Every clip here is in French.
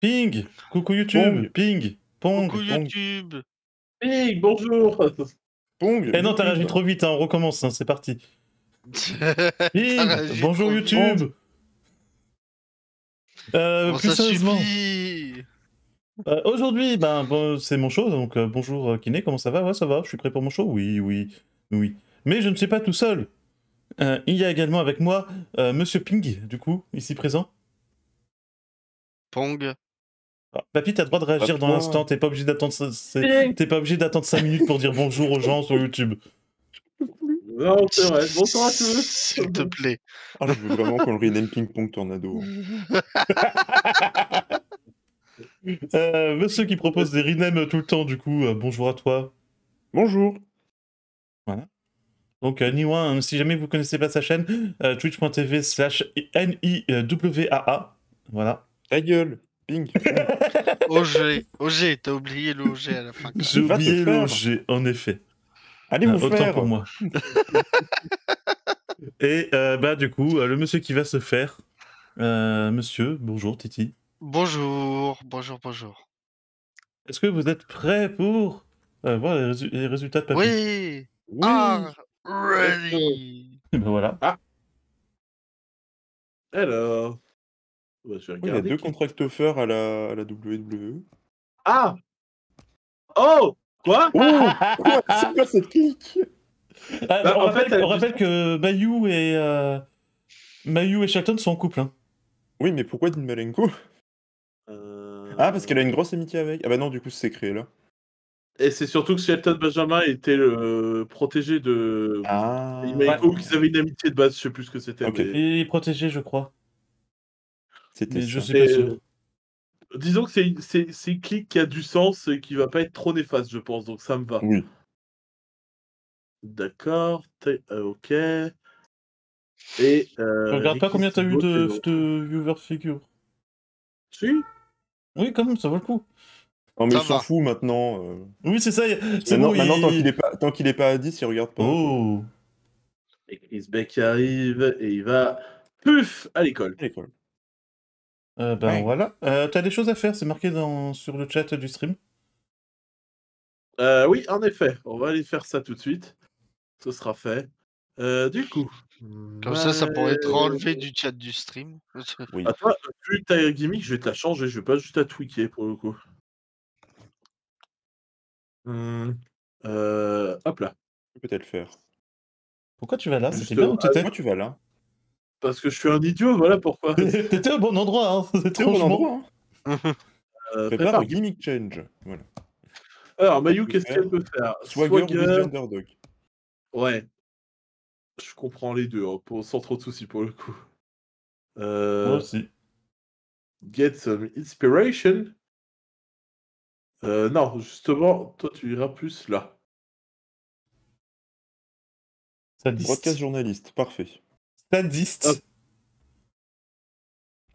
Ping Coucou YouTube Ping Pong Coucou YouTube Ping, bonjour Pong Eh non, t'as réagi trop vite, hein, on recommence, hein, c'est parti. Ping Bonjour YouTube euh, Plus euh, Aujourd'hui, ben, c'est mon show, donc euh, bonjour euh, Kiné, comment ça va Ouais, ça va, je suis prêt pour mon show Oui, oui, oui. Mais je ne suis pas tout seul. il y a également avec moi Monsieur Ping, du coup, ici présent. Pong. Ah, Papy, t'as le droit de réagir dans l'instant, t'es pas obligé d'attendre 5 minutes pour dire bonjour aux gens sur YouTube. Non, c'est vrai. Bonsoir à tous. S'il te plaît. Ah, je veux vraiment qu'on le rename ping-pong tornado. Euh, monsieur qui propose des renames tout le temps, du coup, euh, bonjour à toi. Bonjour. Voilà. Donc, euh, Niwan, hein, si jamais vous connaissez pas sa chaîne, twitch.tv slash N-I-W-A-A. Voilà. Ta gueule. OG, OG, t'as oublié l'Og à la fin. J'ai oublié l'Og, en effet. Allez mon ah, autant pour moi. Et euh, bah du coup, euh, le monsieur qui va se faire. Euh, monsieur, bonjour Titi. Bonjour, bonjour, bonjour. Est-ce que vous êtes prêt pour voir les, résultats de papier Oui. oui. Ah, ready. Ben voilà. Ah. Alors. Oh, il y a deux contracteurs à la, à la WWE. Ah Oh Quoi oh! Quoi C'est quoi cette clique ah, bah, on, rappelle, que Bayou et, euh, Bayou et Shelton sont en couple. Hein. Oui, mais pourquoi Dean Malenko euh. Ah, parce qu'elle a une grosse amitié avec. Ah bah non, du coup, c'est créé là. Et c'est surtout que Shelton Benjamin était le protégé de. Ah. Malenko, qu'ils avaient une amitié de base, je sais plus ce que c'était. Il est protégé, je crois. C'était je pas euh, Disons que c'est clic qui a du sens et qui va pas être trop néfaste, je pense, donc ça me va. Oui. D'accord, euh, ok. Et, euh, je regarde pas combien t'as eu de, de euh, figure. Si Oui, quand même, ça vaut le coup. Non, mais ça il s'en maintenant. Oui, c'est ça. maintenant, tant qu'il est, pas... pas à 10, il regarde pas. Oh Et Chris Beck arrive et il va. Puf À l'école. À l'école. Euh, ben voilà. Euh, t'as des choses à faire, c'est marqué dans... sur le chat du stream. Euh, oui, en effet. On va aller faire ça tout de suite. Ce sera fait. du coup. Comme ça, ça pourrait être enlevé du chat du stream. Oui. Ah, toi, vu ta gimmick, je vais te la changer. Je vais pas juste la tweaker pour le coup. Hmm. hop là. Peut-être faire. Pourquoi tu vas là bien ah, tu vas là parce que je suis un idiot, voilà pourquoi. c'était au bon endroit, hein. C'était au bon endroit. Hein. prépare, euh, gimmick change. Voilà. Alors, Mayu, qu'est-ce qu'elle peut faire Swagger, Swagger... Underdog. Ouais. Je comprends les deux, hein, sans trop de soucis pour le coup. Euh... Moi aussi. Get some inspiration. Euh, non, justement, toi, tu iras plus là. Broadcast journaliste, parfait. Sadist. Ah.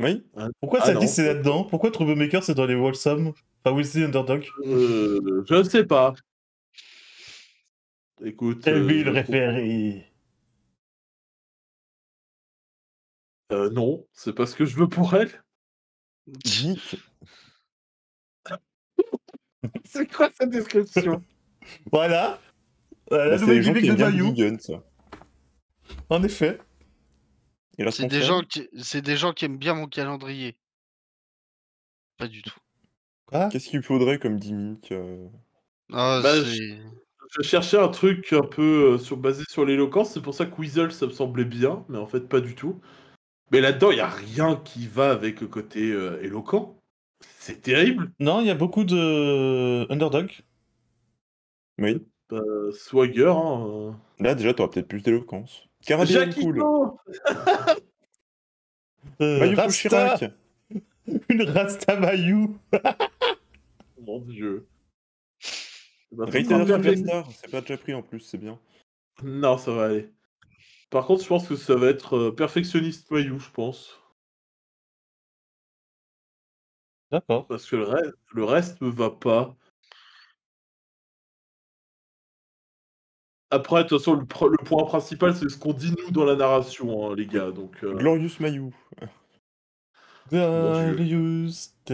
Oui ah. Pourquoi ah, Sadist c'est là-dedans Pourquoi Troublemaker c'est dans les Wallsum Enfin, Will Underdog euh, Je ne sais pas. Écoute. Elle euh, le référé euh, Non, c'est pas ce que je veux pour elle. c'est quoi cette description Voilà. Euh, bah, c'est la nouvelle de En effet. C'est des, gens qui... c'est des gens qui aiment bien mon calendrier. Pas du tout. Qu'est-ce qu'il faudrait comme gimmick euh? ah, bah, je... cherchais un truc un peu euh, sur... basé sur l'éloquence, c'est pour ça que Weasel ça me semblait bien, mais en fait pas du tout. Mais là-dedans, il n'y a rien qui va avec le côté euh, éloquent. C'est terrible. Non, il y a beaucoup de underdog. Oui. Bah, swagger. Hein, Là, déjà, tu auras peut-être plus d'éloquence. Caribbean Cool. Mayou euh, Rasta. Une Rasta Mayu oh Mon dieu. Raider Superstar, c'est pas déjà pris en plus, c'est bien. Non, ça va aller. Par contre, je pense que ça va être euh, perfectionniste Mayu, je pense. D'accord. Parce que le reste, le reste me va pas. Après, de toute façon, le, point principal, c'est ce qu'on dit nous dans la narration, hein, les gars. Donc, euh. Glorious Mayou. Glorious. ah,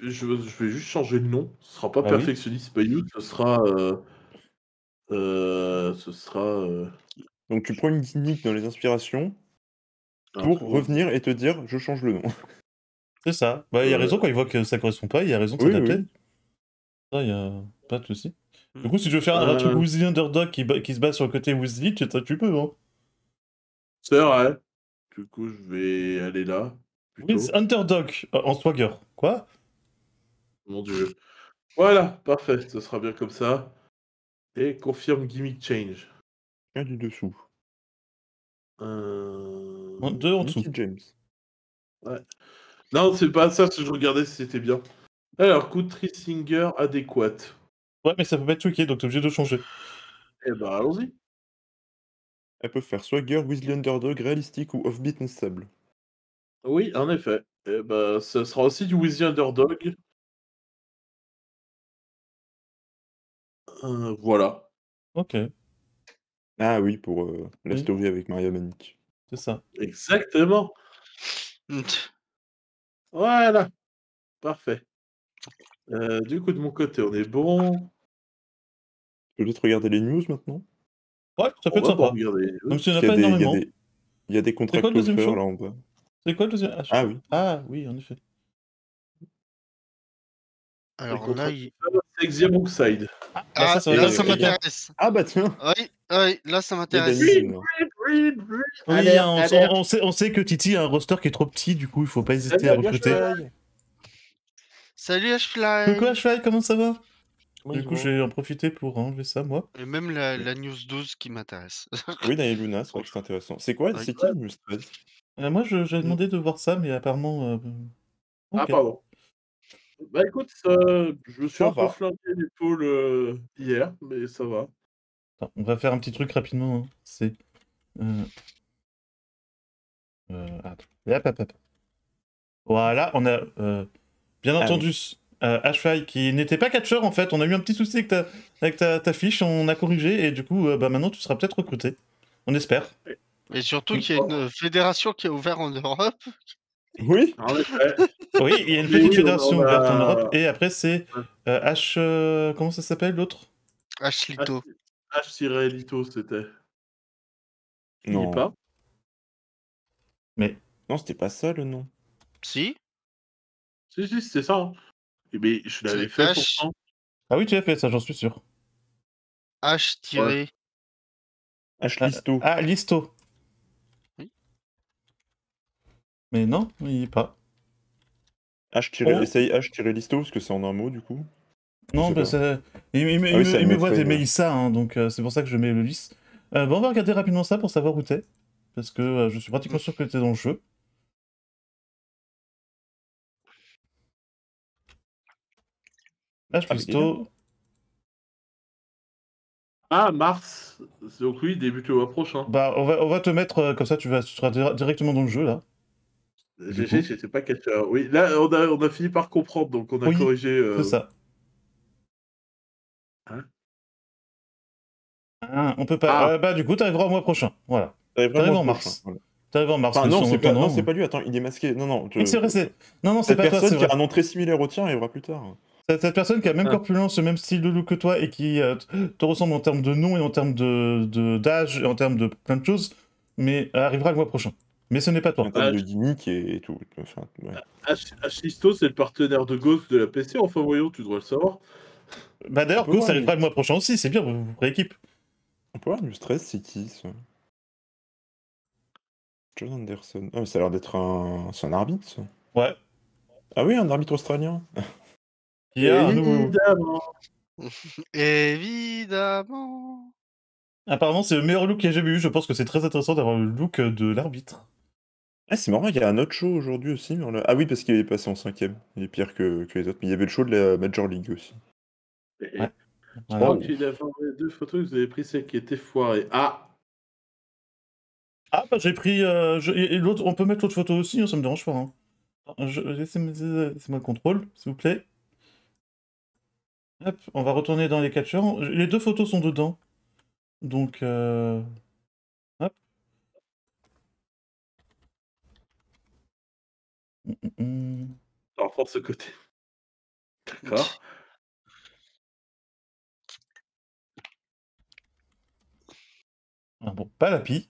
je, je, vais juste changer le nom. Ce sera pas bah perfectionniste oui. ce sera. Euh, euh, ce sera. Donc, tu prends une dynamique dans les inspirations pour revenir et te dire je change le nom. C'est ça. Bah, il y a raison quand il voit que ça correspond pas, il y a raison de oui, s'adapter. il y a pas de soucis. Du coup, mm. si je veux faire un truc euh. Underdog qui, qui se base sur le côté Weasley, tu, tu peux, hein. C'est vrai. Du coup, je vais aller là. Underdog oh, en Swagger. Quoi Mon dieu. Voilà, parfait. Ce sera bien comme ça. Et confirme gimmick change. Un du dessous. Euh... deux en dessous. James. Ouais. Non, c'est pas ça. si je regardais si c'était bien. Alors, coup de Trissinger adéquate. Ouais, mais ça peut pas être tweaké, donc t'es obligé de changer. Eh bah, allons-y. Elle peut faire soit girl, Weasley Underdog, Réalistique ou Offbeat stable. Oui, en effet. Eh bah, ce sera aussi du Weasley Underdog. Euh, voilà. Ok. Ah oui, pour euh, avec Maria Manic. C'est ça. Exactement. Hmm. Voilà. Parfait. Euh, du coup, de mon côté, on est bon peut-être regarder les news maintenant Ouais, ça peut être sympa. si pas Il y, a des contrats quoi, là en bas. C'est quoi le deuxième ah, ah, oui. Ah oui, en effet. Alors là, il... Exium Oxide. Ah, bah, ah, là, ah, ça, m'intéresse. Ah bah tiens. Oui, oui là ça m'intéresse. Oui, on, on, sait, on, sait, que Titi a un roster qui est trop petit, du coup il faut pas hésiter à recruter. Salut Ashfly. Coucou comment ça va du coup, j'ai en profité pour enlever ça, moi. Et même la, news 12 qui m'intéresse. Oui, Daniel Luna, c'est vrai que c'est intéressant. C'est quoi C'est qui News 12 euh, moi, je- j'ai mmh. demandé de voir ça, mais apparemment. Euh, ah, pardon. Bah écoute, euh, je suis un peu flambé l'épaule hier, mais ça va. on va faire un petit truc rapidement. Hein. C'est. Voilà, on a bien entendu H euh, qui n'était pas catcheur en fait. On a eu un petit souci avec ta, avec ta, fiche, on a corrigé et du coup, euh, bah, maintenant tu seras peut-être recruté. On espère. Et surtout qu'il y a une euh, fédération qui est ouverte en Europe. Oui. oui, il y a une petite fédération ouverte en Europe et après c'est H. comment ça s'appelle l'autre H. Lito. H. Lito c'était. Non. pas. Mais non, c'était pas ça le nom. Si. Si, si, c'était ça. Hein mais je l'avais fait Ah oui, tu l'as fait ça, j'en suis sûr. H tiré. H ah, listo. Ah, listo. Oui. Mais non, il est pas. H tiré, oh. essaye H listo parce que c'est en un mot du coup. Non, mais c'est... Bah, ah il, il, me voit des ça, hein, donc euh, c'est pour ça que je mets le list. Euh, bah, on va regarder rapidement ça pour savoir où t'es, parce que euh, je suis pratiquement sûr que t'es dans le jeu. Ah, ah, ah, mars. Donc oui, début le mois prochain. Bah, on va, on va te mettre euh, comme ça, tu, vas, seras directement dans le jeu là. GG, j'étais pas catcheur. Oui, là, on a, on a fini par comprendre, donc on a corrigé. Euh... C'est ça. Hein ah, on peut pas. Ah. Euh, bah, du coup, tu t'arriveras au mois prochain. Voilà. T'arriveras en mars. Tu arriveras en mars. Enfin, non, c'est pas, lui, attends, il est masqué. Non, non. Je... Non, non, c'est pas personne toi, qui a un nom très similaire au tien il aura plus tard. Cette personne qui a même plus corpulence, le même style de look que toi et qui euh, te ressemble en termes de nom et en termes de d'âge et en termes de plein de choses, mais arrivera le mois prochain. Mais ce n'est pas toi. En termes de gimmick et, tout. Enfin, ah, ah, c'est le partenaire de Ghost de la PC. Enfin, voyons, tu dois le savoir. Bah d'ailleurs, Ghost arrivera le mois prochain aussi. C'est bien, vous, rééquipe. On peut avoir du stress, c'est qui ça John Anderson. Ah, mais ça a l'air d'être un. C'est un arbitre, ça. Ouais. Ah oui, un arbitre australien. Il y a Évidemment. Évidemment. Apparemment, c'est le meilleur look y j'ai jamais eu. Je pense que c'est très intéressant d'avoir le look de l'arbitre. Ah, c'est marrant, il y a un autre show aujourd'hui aussi. Ah oui, parce qu'il est passé en cinquième. Il est pire que, les autres. Mais il y avait le show de la Major League aussi. Je crois qu'il y deux photos que vous avez prises, celle qui était foirées. Ah Ah, bah j'ai pris. Euh, on peut mettre l'autre photo aussi, hein, ça me dérange pas. Hein. C'est mon contrôle, s'il vous plaît on va retourner dans les captures. Les deux photos sont dedans. Donc, euh... hop. On reprend ce côté. D'accord. Ah bon, pas la pie.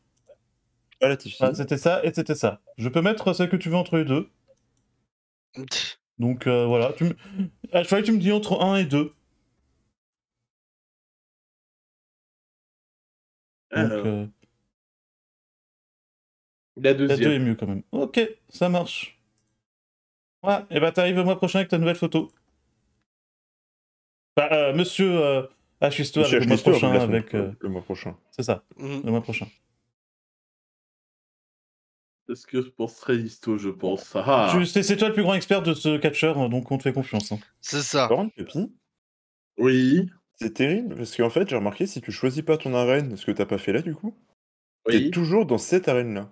Pas la tige. Ah, c'était ça et c'était ça. Je peux mettre celle que tu veux entre les deux. Donc euh, voilà. Tu me que ah, que tu me dis entre 1 et 2. la deuxième. est mieux quand même. Ok, ça marche. Ouais, et bah t'arrives le mois prochain avec ta nouvelle photo. Bah, euh, monsieur euh, euh le mois prochain. C'est ça, mhm. le mois prochain. Est-ce que je penserais Histo, je pense ah, ah. C'est toi le plus grand expert de ce catcheur, hein, donc on te fait confiance. Hein. C'est ça. Oui. C'est terrible parce qu'en fait, j'ai remarqué, si tu choisis pas ton arène, ce que t'as pas fait là du coup, t'es toujours dans cette arène-là.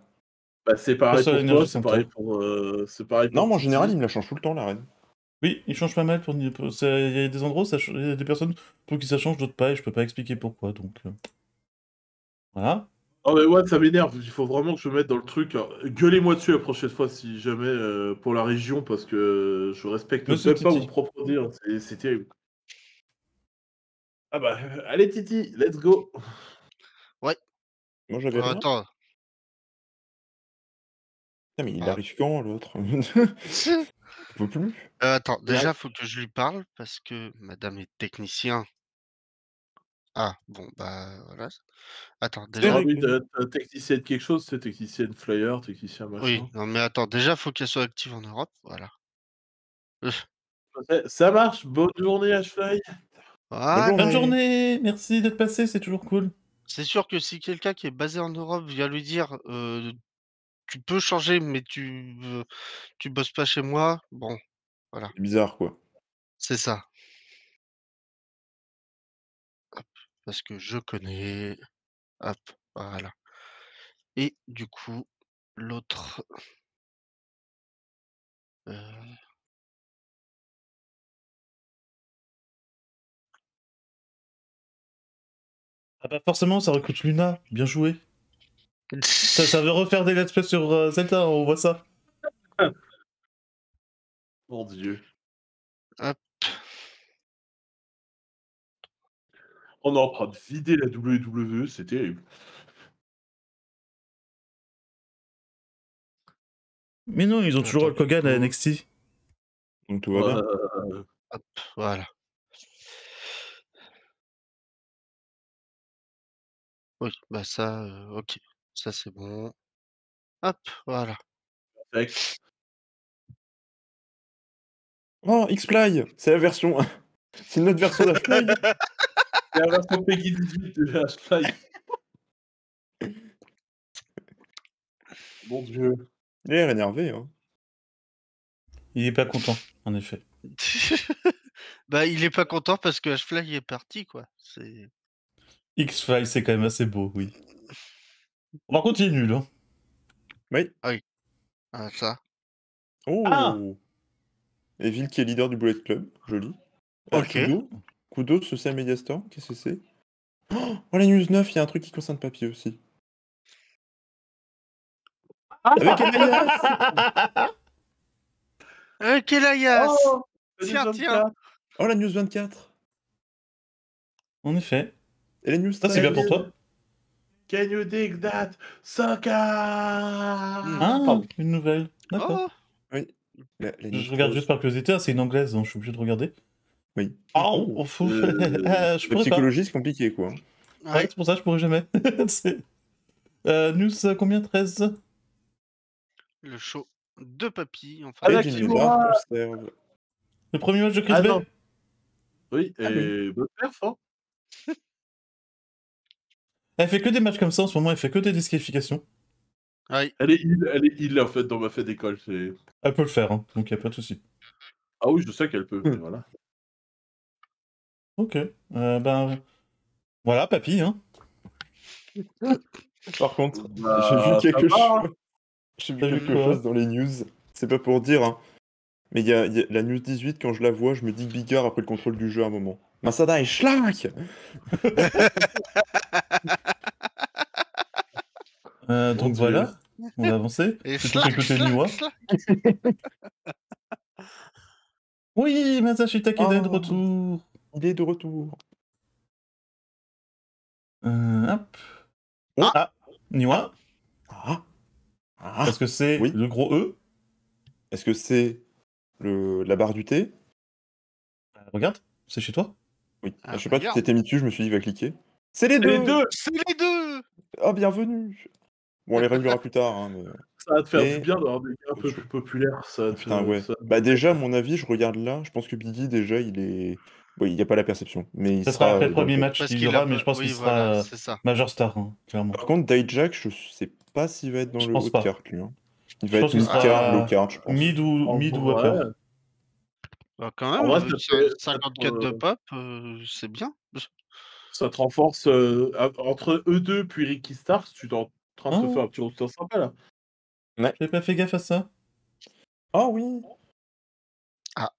Bah, c'est pareil pour toi, euh, c'est pareil pour. Non, mais en général, il me la change tout le temps l'arène. Oui, il change pas mal. Pour... Il y a des endroits, ça... il y a des personnes pour qui ça change, d'autres pas, et je peux pas expliquer pourquoi. Donc euh. voilà. Oh, mais ouais, ça m'énerve. Il faut vraiment que je me mette dans le truc. Gueulez-moi dessus la prochaine fois si jamais euh, pour la région parce que je respecte même pas mon propre dire. C'est terrible. Ah bah, allez Titi, let's go. Ouais. Moi j'avais. Ah, attends. Ah, mais il ah. arrive quand l'autre Tu peux plus. Euh, attends, déjà, faut que je lui parle parce que madame est technicien. Ah, bon, bah voilà. Attends, déjà. tu technicien de quelque chose, c'est technicien de flyer, technicien machin. Oui, non, mais attends, déjà, faut qu'elle soit active en Europe. Voilà. Ça marche, bonne journée HFly ah, bonne journée, merci d'être passé, c'est toujours cool. C'est sûr que si quelqu'un qui est basé en Europe vient lui dire euh, tu peux changer, mais tu, euh, tu bosses pas chez moi, bon, voilà. C'est bizarre, quoi. C'est ça. parce que je connais. Hop, voilà. Et du coup, l'autre. Euh, Ah bah forcément, ça recrute Luna, bien joué. ça, ça veut refaire des let's play sur euh, Zelda, hein, on voit ça. Mon dieu. On est en train de vider la WWE, c'est terrible. Mais non, ils ont toujours le Hogan à NXT. Donc tu vois euh, voilà. Oui, bah ça, OK, ça c'est bon. Hop, voilà. Oh, x fly C'est la version c'est une version la version Peggy 18 de h fly Dieu. Il est énervé, hein. Il est pas content, en effet. Bah, il est pas content parce que H-Fly est parti, quoi. C'est X-Files, c'est quand même assez beau, oui. On va continuer, là. Hein. Ah oui. Ah ça. Oh ah. Evil qui est leader du Bullet Club, joli. Euh, ok. Kudo. ce Social Media Store, qu'est-ce que c'est Oh, la news 9, il y a un truc qui concerne papier aussi. Avec Elias Tiens, tiens Oh, la news 24 En effet. Et les news Ça, c'est bien pour toi. Can you dig that soccer Ah, ah une nouvelle. D'accord. Oh. je regarde juste par curiosité. c'est une anglaise, donc je suis obligé de regarder. Oui. Ah, oh, oh fout. Euh, la psychologie, c'est compliqué, quoi. c'est pour ça que je pourrais jamais. euh, news euh, combien 13 Le show de papy, enfin. Le premier match de Chris ah, Oui, ah, et ah, bonne hein. Elle fait que des matchs comme ça en ce moment, elle fait que des disqualifications. Elle est il, elle est il en fait dans ma fête d'école. c'est- Elle peut le faire, hein, donc il n'y a pas de souci. Ah oui, je sais qu'elle peut. Hmm. Voilà. Ok. Euh, ben. Voilà, papy, hein. Par contre, bah, j'ai vu quelque hein. chose j'ai vu quelque chose dans les news. C'est pas pour dire, hein. Mais il y, a- la news 18, quand je la vois, je me dis Bigard après le contrôle du jeu à un moment. Masada est schlank Euh, donc voilà, on a avancé. Et schlac, côté Oui, Masashi Takeda est de ah, retour. Il est de retour. Euh, hop. Ah, ah. Niwa. Ah. ah. Est-ce que c'est le gros E Est-ce que c'est le... la barre du T euh, Regarde, c'est chez toi. Oui. je sais bah, pas, tu t'étais mis dessus, je me suis dit, va cliquer. C'est les deux. deux C'est les deux Oh, bienvenue on les réglera plus tard. Hein, ça va te faire du bien d'avoir des gars un peu plus populaires. Ça, ça... Bah déjà, à mon avis, je regarde là. Je pense que Biggie, déjà, il est. Oui, il n'y a pas la perception. Mais ça sera après le euh, premier match qu'il aura, mais je pense qu'il sera major star, hein, clairement. Par contre, Dijak, je sais pas s'il va être dans le haut de lui. Hein. Il va être mid-card, pense. Mid ou, mid ou upper. Ouais. Bah, quand même, 54 euh, de euh, pop, c'est bien. Ça te renforce entre eux deux puis Ricky Stars, tu t'en train ah. de faire un petit pas fait gaffe à ça. Oh oui. Ah.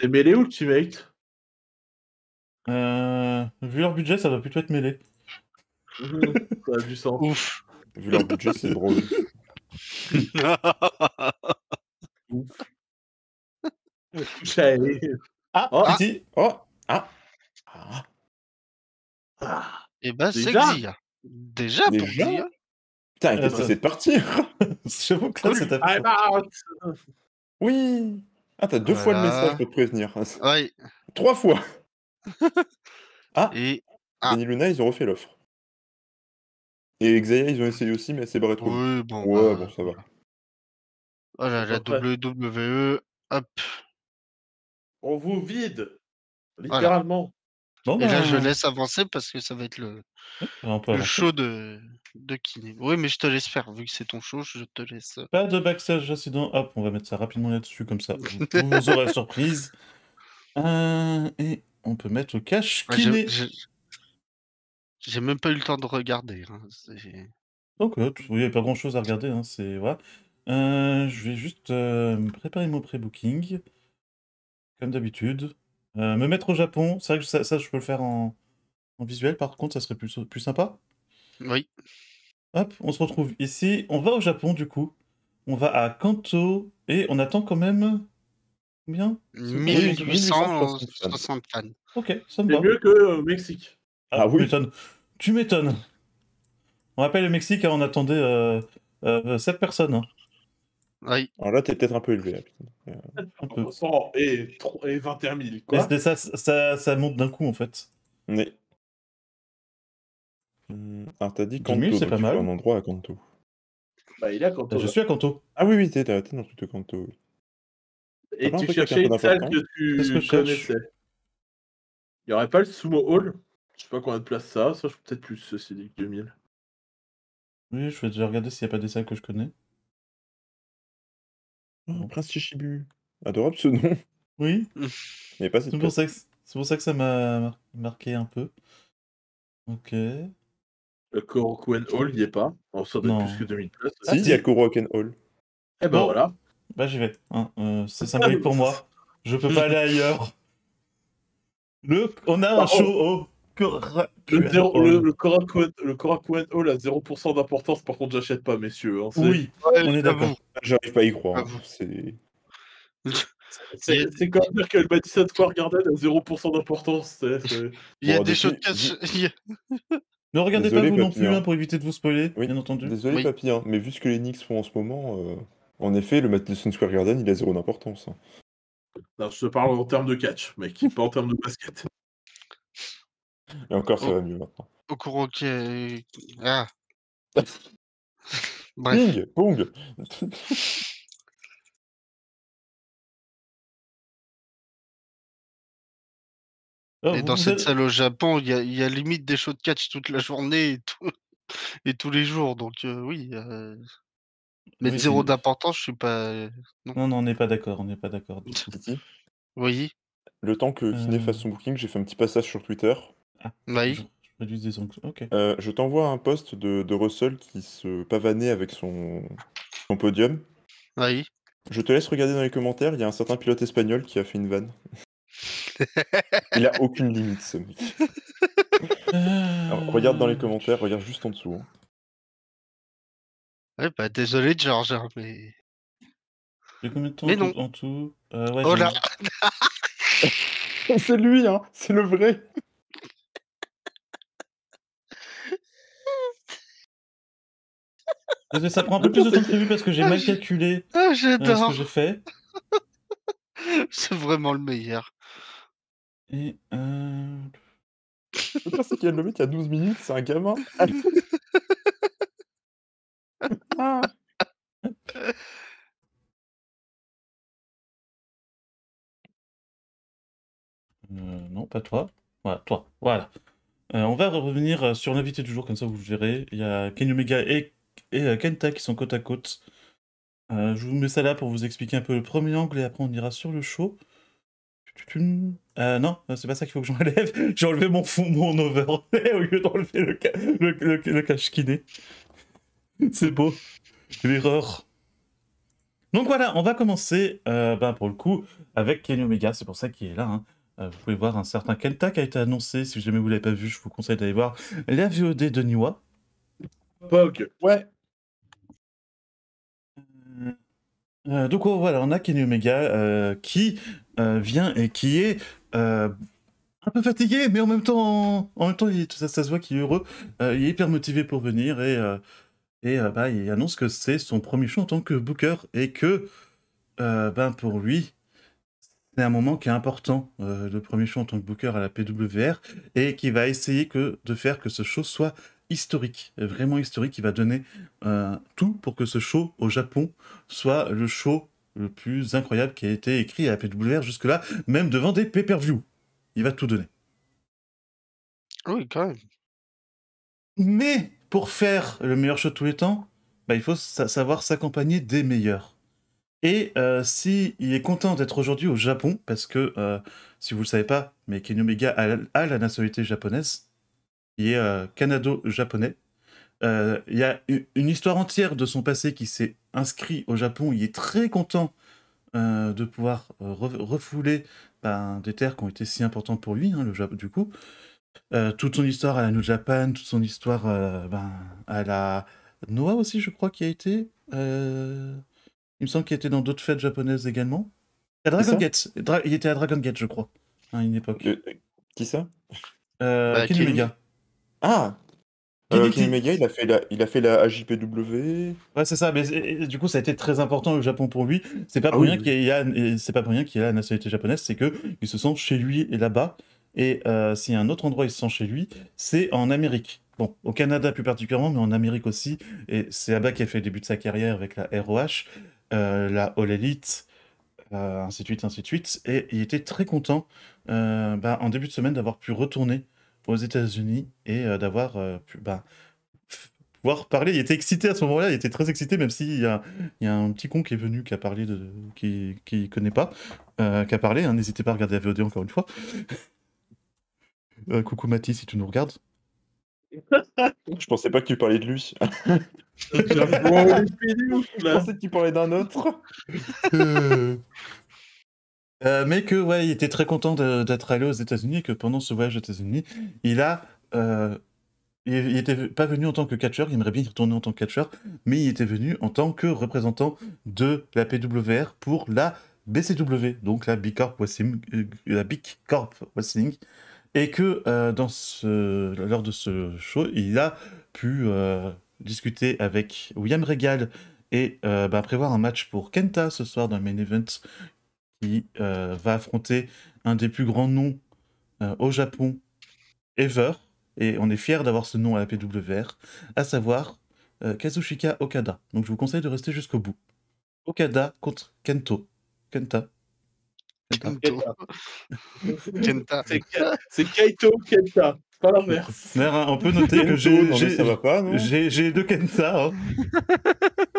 C'est mêlé ou Ultimate euh, Vu leur budget, ça va plutôt être mêlé. ça a du sens. Ouf. Vu leur budget, c'est drôle. Ouf. Ah, oh. Oh. ah. ah, ah. Et bah, c'est Déjà, pour Déjà dire. Putain, il euh, de partir. J'avoue que ah, bah, ah, Oui. Ah, t'as deux oh fois le message pour prévenir. Oui. Trois fois. ah. Et. Ah. ils ont refait l'offre. Et Xaya, ils ont essayé aussi, mais c'est barré trop. Oui, Ouais, bah, bon, ça va. Voilà, oh la WWE, hop. On vous vide, littéralement et là, je ben laisse avancer parce que ça va être le, le show de, de kiné. Oui, mais je te laisse faire, vu que c'est ton show, je te laisse. Euh pas de backstage accident. Hop, on va mettre ça rapidement là-dessus, comme ça. Vous, aurez la surprise. Euh, et on peut mettre le cache kiné. J'ai même pas eu le temps de regarder. Hein, ok, il n'y a pas grand-chose à regarder. Hein, c'est voilà. Euh, je vais juste préparer mon pré-booking, comme d'habitude. Euh, me mettre au Japon, c'est vrai que ça, ça, je peux le faire en, en, visuel, par contre, ça serait plus, plus sympa. Oui. Hop, on se retrouve ici. On va au Japon, du coup. On va à Kanto et on attend quand même. Combien 1860 Ok, ça me va. C'est mieux que au euh, Mexique. Ah, ah oui. Tu m'étonnes. On rappelle le Mexique, hein, on attendait euh, 7 euh, personnes. Hein. Alors ah, là, t'es peut-être un peu élevé. Euh, et, 21 000. Quoi. ça, ça, ça, monte d'un coup en fait. Mais hum, Alors t'as dit Kanto, c'est pas mal. un endroit à Kanto. Bah, il est à Kanto. Bah, je suis à Kanto. Ah oui, oui, t'es dans le truc de Kanto. Et tu cherchais une salle que tu connaissais. Il y aurait pas le Sumo Hall Je sais pas combien de place ça, ça je peut-être plus, ceci dit, que 2000. Oui, je vais déjà regarder s'il n'y a pas des salles que je connais. Mmh. Prince Chichibu. Adorable ce nom. Oui. Mais pas C'est pour, ça que... ça m'a marqué un peu. Ok. Le euh, Roll Hall n'y est pas. On sort de plus que 2000 places. si, il y a and Hall. Eh ben voilà. Bah j'y vais. Hein. Euh, c'est ah, symbolique pour moi. Je peux pas aller ailleurs. Le... On a un show. Oh. Le, Korakuen, Hall a 0% d'importance, par contre, j'achète pas, messieurs. Hein, oui, on est d'accord. J'arrive pas à y croire. Hein. C'est. C'est comme dire que le Madison Square Garden a 0% d'importance. Il y a bon, des catch. ne regardez pas vous non plus hein, pour éviter de vous spoiler, oui. bien entendu. Désolé, papy mais vu ce que les Knicks font en ce moment, euh, en effet, le Madison Square Garden, il a zéro d'importance. je te parle en termes de catch, mec, pas en termes de basket. Et encore, ça va mieux maintenant. Beaucoup est... Ah. Bref. et dans cette salle au Japon, il y, a limite des shows de catch toute la journée et, tous les jours. Donc euh, oui. Mais zéro d'importance, je suis pas. Non, non, on n'est pas d'accord, on n'est pas d'accord. oui. Le temps que Kiné euh. fasse son booking, j'ai fait un petit passage sur Twitter ah, bah euh, je t'envoie un post de, de Russell qui se pavanait avec son, podium. Bah je te laisse regarder dans les commentaires, il y a un certain pilote espagnol qui a fait une vanne. Il a aucune limite, ce mec. Euh, regarde dans les commentaires, regarde juste en dessous. Hein. Bah, désolé, Georges, hein, mais. J'ai combien de temps en tout- euh, Oh là C'est lui, hein, c'est le vrai. ça prend un peu plus de temps que prévu parce que j'ai ah, mal calculé ah, euh, ce que j'ai fait. c'est vraiment le meilleur. Et euh... Le qu'il y a le mec qui a 12 minutes, c'est un gamin. Euh, non, pas toi. Voilà, toi. Voilà. Euh, on va revenir sur l'invité du jour, comme ça vous verrez. Il y a Kenny Omega et et euh, Kenta qui sont côte à côte. Euh, je vous mets ça là pour vous expliquer un peu le premier angle et après on ira sur le show. Euh, non, c'est pas ça qu'il faut que j'enlève. J'ai enlevé mon, fond, mon over au lieu d'enlever le, le, cache-kiné. C'est beau. L'erreur. Donc voilà, on va commencer, ben pour le coup, avec Kenny Omega. C'est pour ça qu'il est là. Hein. vous pouvez voir un certain Kenta qui a été annoncé. Si jamais vous l'avez pas vu, je vous conseille d'aller voir la VOD de Niwa. Pog. Ouais. Euh, donc oh, voilà, on a Kenny Omega euh, qui euh, vient et qui est un peu fatigué, mais en même temps, en même temps, ça, ça, se voit qu'il est heureux, il est hyper motivé pour venir et, et bah, il annonce que c'est son premier show en tant que booker et que ben pour lui, c'est un moment qui est important, le premier show en tant que booker à la PWR et qui va essayer que, de faire que ce show soit historique, vraiment historique. Il va donner euh, tout pour que ce show au Japon soit le show le plus incroyable qui a été écrit à PWR jusque-là, même devant des pay-per-view. Il va tout donner. Ah oui, quand même. Mais pour faire le meilleur show de tous les temps, bah, il faut savoir s'accompagner des meilleurs. Et s'il euh, si il est content d'être aujourd'hui au Japon, parce que euh, si vous le savez pas, mais Kenny Omega a la nationalité japonaise, il est euh, canado-japonais. Euh, il y a une histoire entière de son passé qui s'est inscrit au Japon. Il est très content euh, de pouvoir refouler ben, des terres qui ont été si importantes pour lui, hein, le du coup. toute son histoire à la New Japan, toute son histoire ben, à la Noah aussi, je crois, qui a été. Il me semble qu'il était dans d'autres fêtes japonaises également. Dragon Gate. il était à Dragon Gate, je crois, hein, à une époque. qui ça bah, ah euh, il a fait la, il a fait la AJPW. Ouais, c'est ça. Mais du coup, ça a été très important au Japon pour lui. C'est pas ah pour rien qu'il y a, c'est pas pour rien qu'il a la nationalité japonaise. C'est que il se sent chez lui et là-bas. Et euh, s'il y a un autre endroit où il se sent chez lui, c'est en Amérique. Bon, au Canada plus particulièrement, mais en Amérique aussi. Et c'est là-bas qu'il a fait le début de sa carrière avec la ROH, euh, la All Elite, ainsi de suite, ainsi de suite. Et il était très content bah, en début de semaine d'avoir pu retourner aux États-Unis et euh, d'avoir euh, pu ben, pouvoir parler. Il était excité à ce moment-là, il était très excité, même s'il y a, y a un petit con qui est venu qui a parlé de. qui, qui connaît pas, euh, qui a parlé. Hein, n'hésitez pas à regarder la VOD encore une fois. coucou Mathis, si tu nous regardes. Je pensais pas que tu parlais de lui. Je pensais que tu parlais d'un autre. Euh, mais que ouais, il était très content d'être allé aux États-Unis et que pendant ce voyage aux états unis mm. il a euh, il n'était pas venu en tant que catcheur, il aimerait bien y retourner en tant que catcheur, mm. mais il était venu en tant que représentant mm. de la PWR pour la BCW, donc la Big Corp Wrestling, euh, la et que lors de ce show, il a pu discuter avec William Regal et bah, prévoir un match pour Kenta ce soir dans le main event qui euh, va affronter un des plus grands noms euh, au Japon ever, et on est fier d'avoir ce nom à la PWR, à savoir euh, Kazushika Okada. Donc je vous conseille de rester jusqu'au bout. Okada contre Kento. Kenta. Kenta. C'est Kaito Kenta. Pas l'inverse. Hein, on peut noter que j'ai deux Kenta. Hein.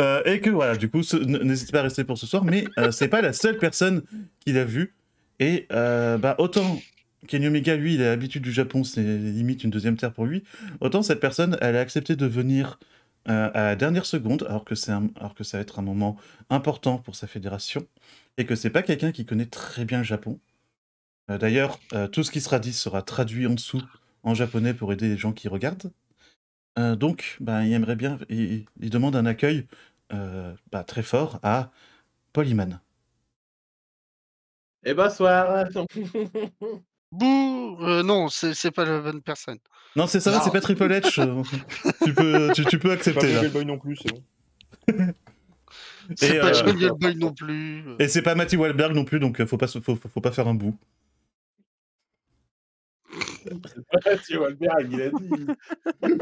Euh, et que voilà, du coup, n'hésitez pas à rester pour ce soir, mais euh, c'est pas la seule personne qu'il a vu. Et euh, bah, autant Kenny Omega, lui, il a l'habitude du Japon, c'est limite une deuxième terre pour lui, autant cette personne, elle a accepté de venir à la dernière seconde, alors que, c'est alors que ça va être un moment important pour sa fédération, et que c'est pas quelqu'un qui connaît très bien le Japon. D'ailleurs, tout ce qui sera dit sera traduit en dessous en japonais pour aider les gens qui regardent. Euh, donc, bah, il aimerait bien, il, demande un accueil euh, bah, très fort à Polyman. Et eh bonsoir. Bouh euh, Non, c'est pas la bonne personne. Non, c'est ça, c'est pas Triple H. tu, peux, tu, peux accepter. C'est pas Boy non plus, c'est bon. C'est pas Boy non plus. Et c'est pas Matty Wahlberg non plus, donc faut pas, faut, faut pas faire un bout. il a dit.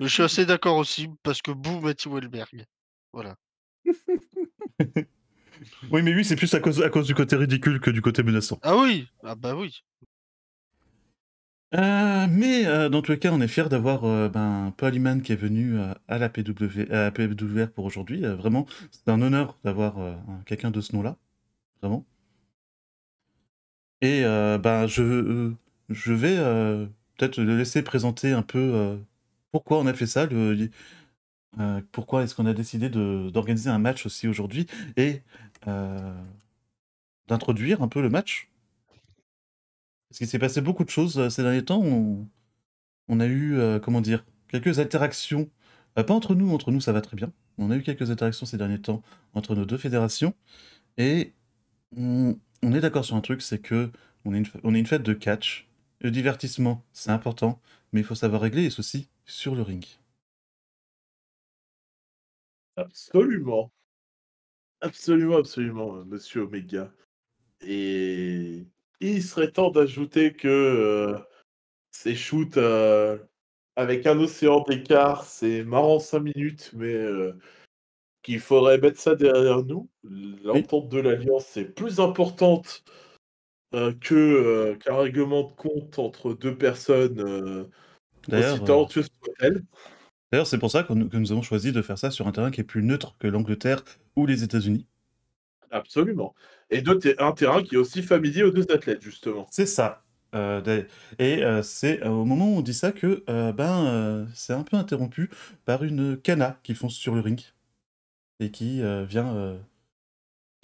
Je suis assez d'accord aussi, parce que boum, Mathieu Wahlberg. Voilà. oui, mais oui, c'est plus à cause, à cause du côté ridicule que du côté menaçant. Ah oui Ah bah oui euh, mais euh, dans tous les cas, on est fiers d'avoir euh, ben, Paul qui est venu à la PW, à la PWR pour aujourd'hui. vraiment, c'est un honneur d'avoir quelqu'un de ce nom-là. Vraiment. Et ben, je, je vais euh, peut-être le laisser présenter un peu euh, pourquoi on a fait ça, euh, pourquoi est-ce qu'on a décidé d'organiser un match aussi aujourd'hui et d'introduire un peu le match. Parce qu'il s'est passé beaucoup de choses ces derniers temps. On, a eu, comment dire, quelques interactions. pas entre nous, entre nous ça va très bien. On a eu quelques interactions ces derniers temps entre nos deux fédérations. Et on, est d'accord sur un truc, c'est que on est, on est une fête de catch. Le divertissement, c'est important, mais il faut savoir régler, les soucis sur le ring. Absolument. Absolument, absolument, monsieur Omega. Et il serait temps d'ajouter que euh, ces shoots euh, avec un océan d'écart, c'est marrant 5 minutes, mais euh, qu'il faudrait mettre ça derrière nous. L'entente de l'Alliance est plus importante euh, que euh, qu'un règlement de compte entre deux personnes euh, aussi talentueuses D'ailleurs, c'est pour ça que nous, avons choisi de faire ça sur un terrain qui est plus neutre que l'Angleterre ou les États-Unis. Absolument. Et un terrain qui est aussi familier aux deux athlètes, justement. C'est ça. et c'est au moment où on dit ça que ben, c'est un peu interrompu par une cana qui fonce sur le ring et qui vient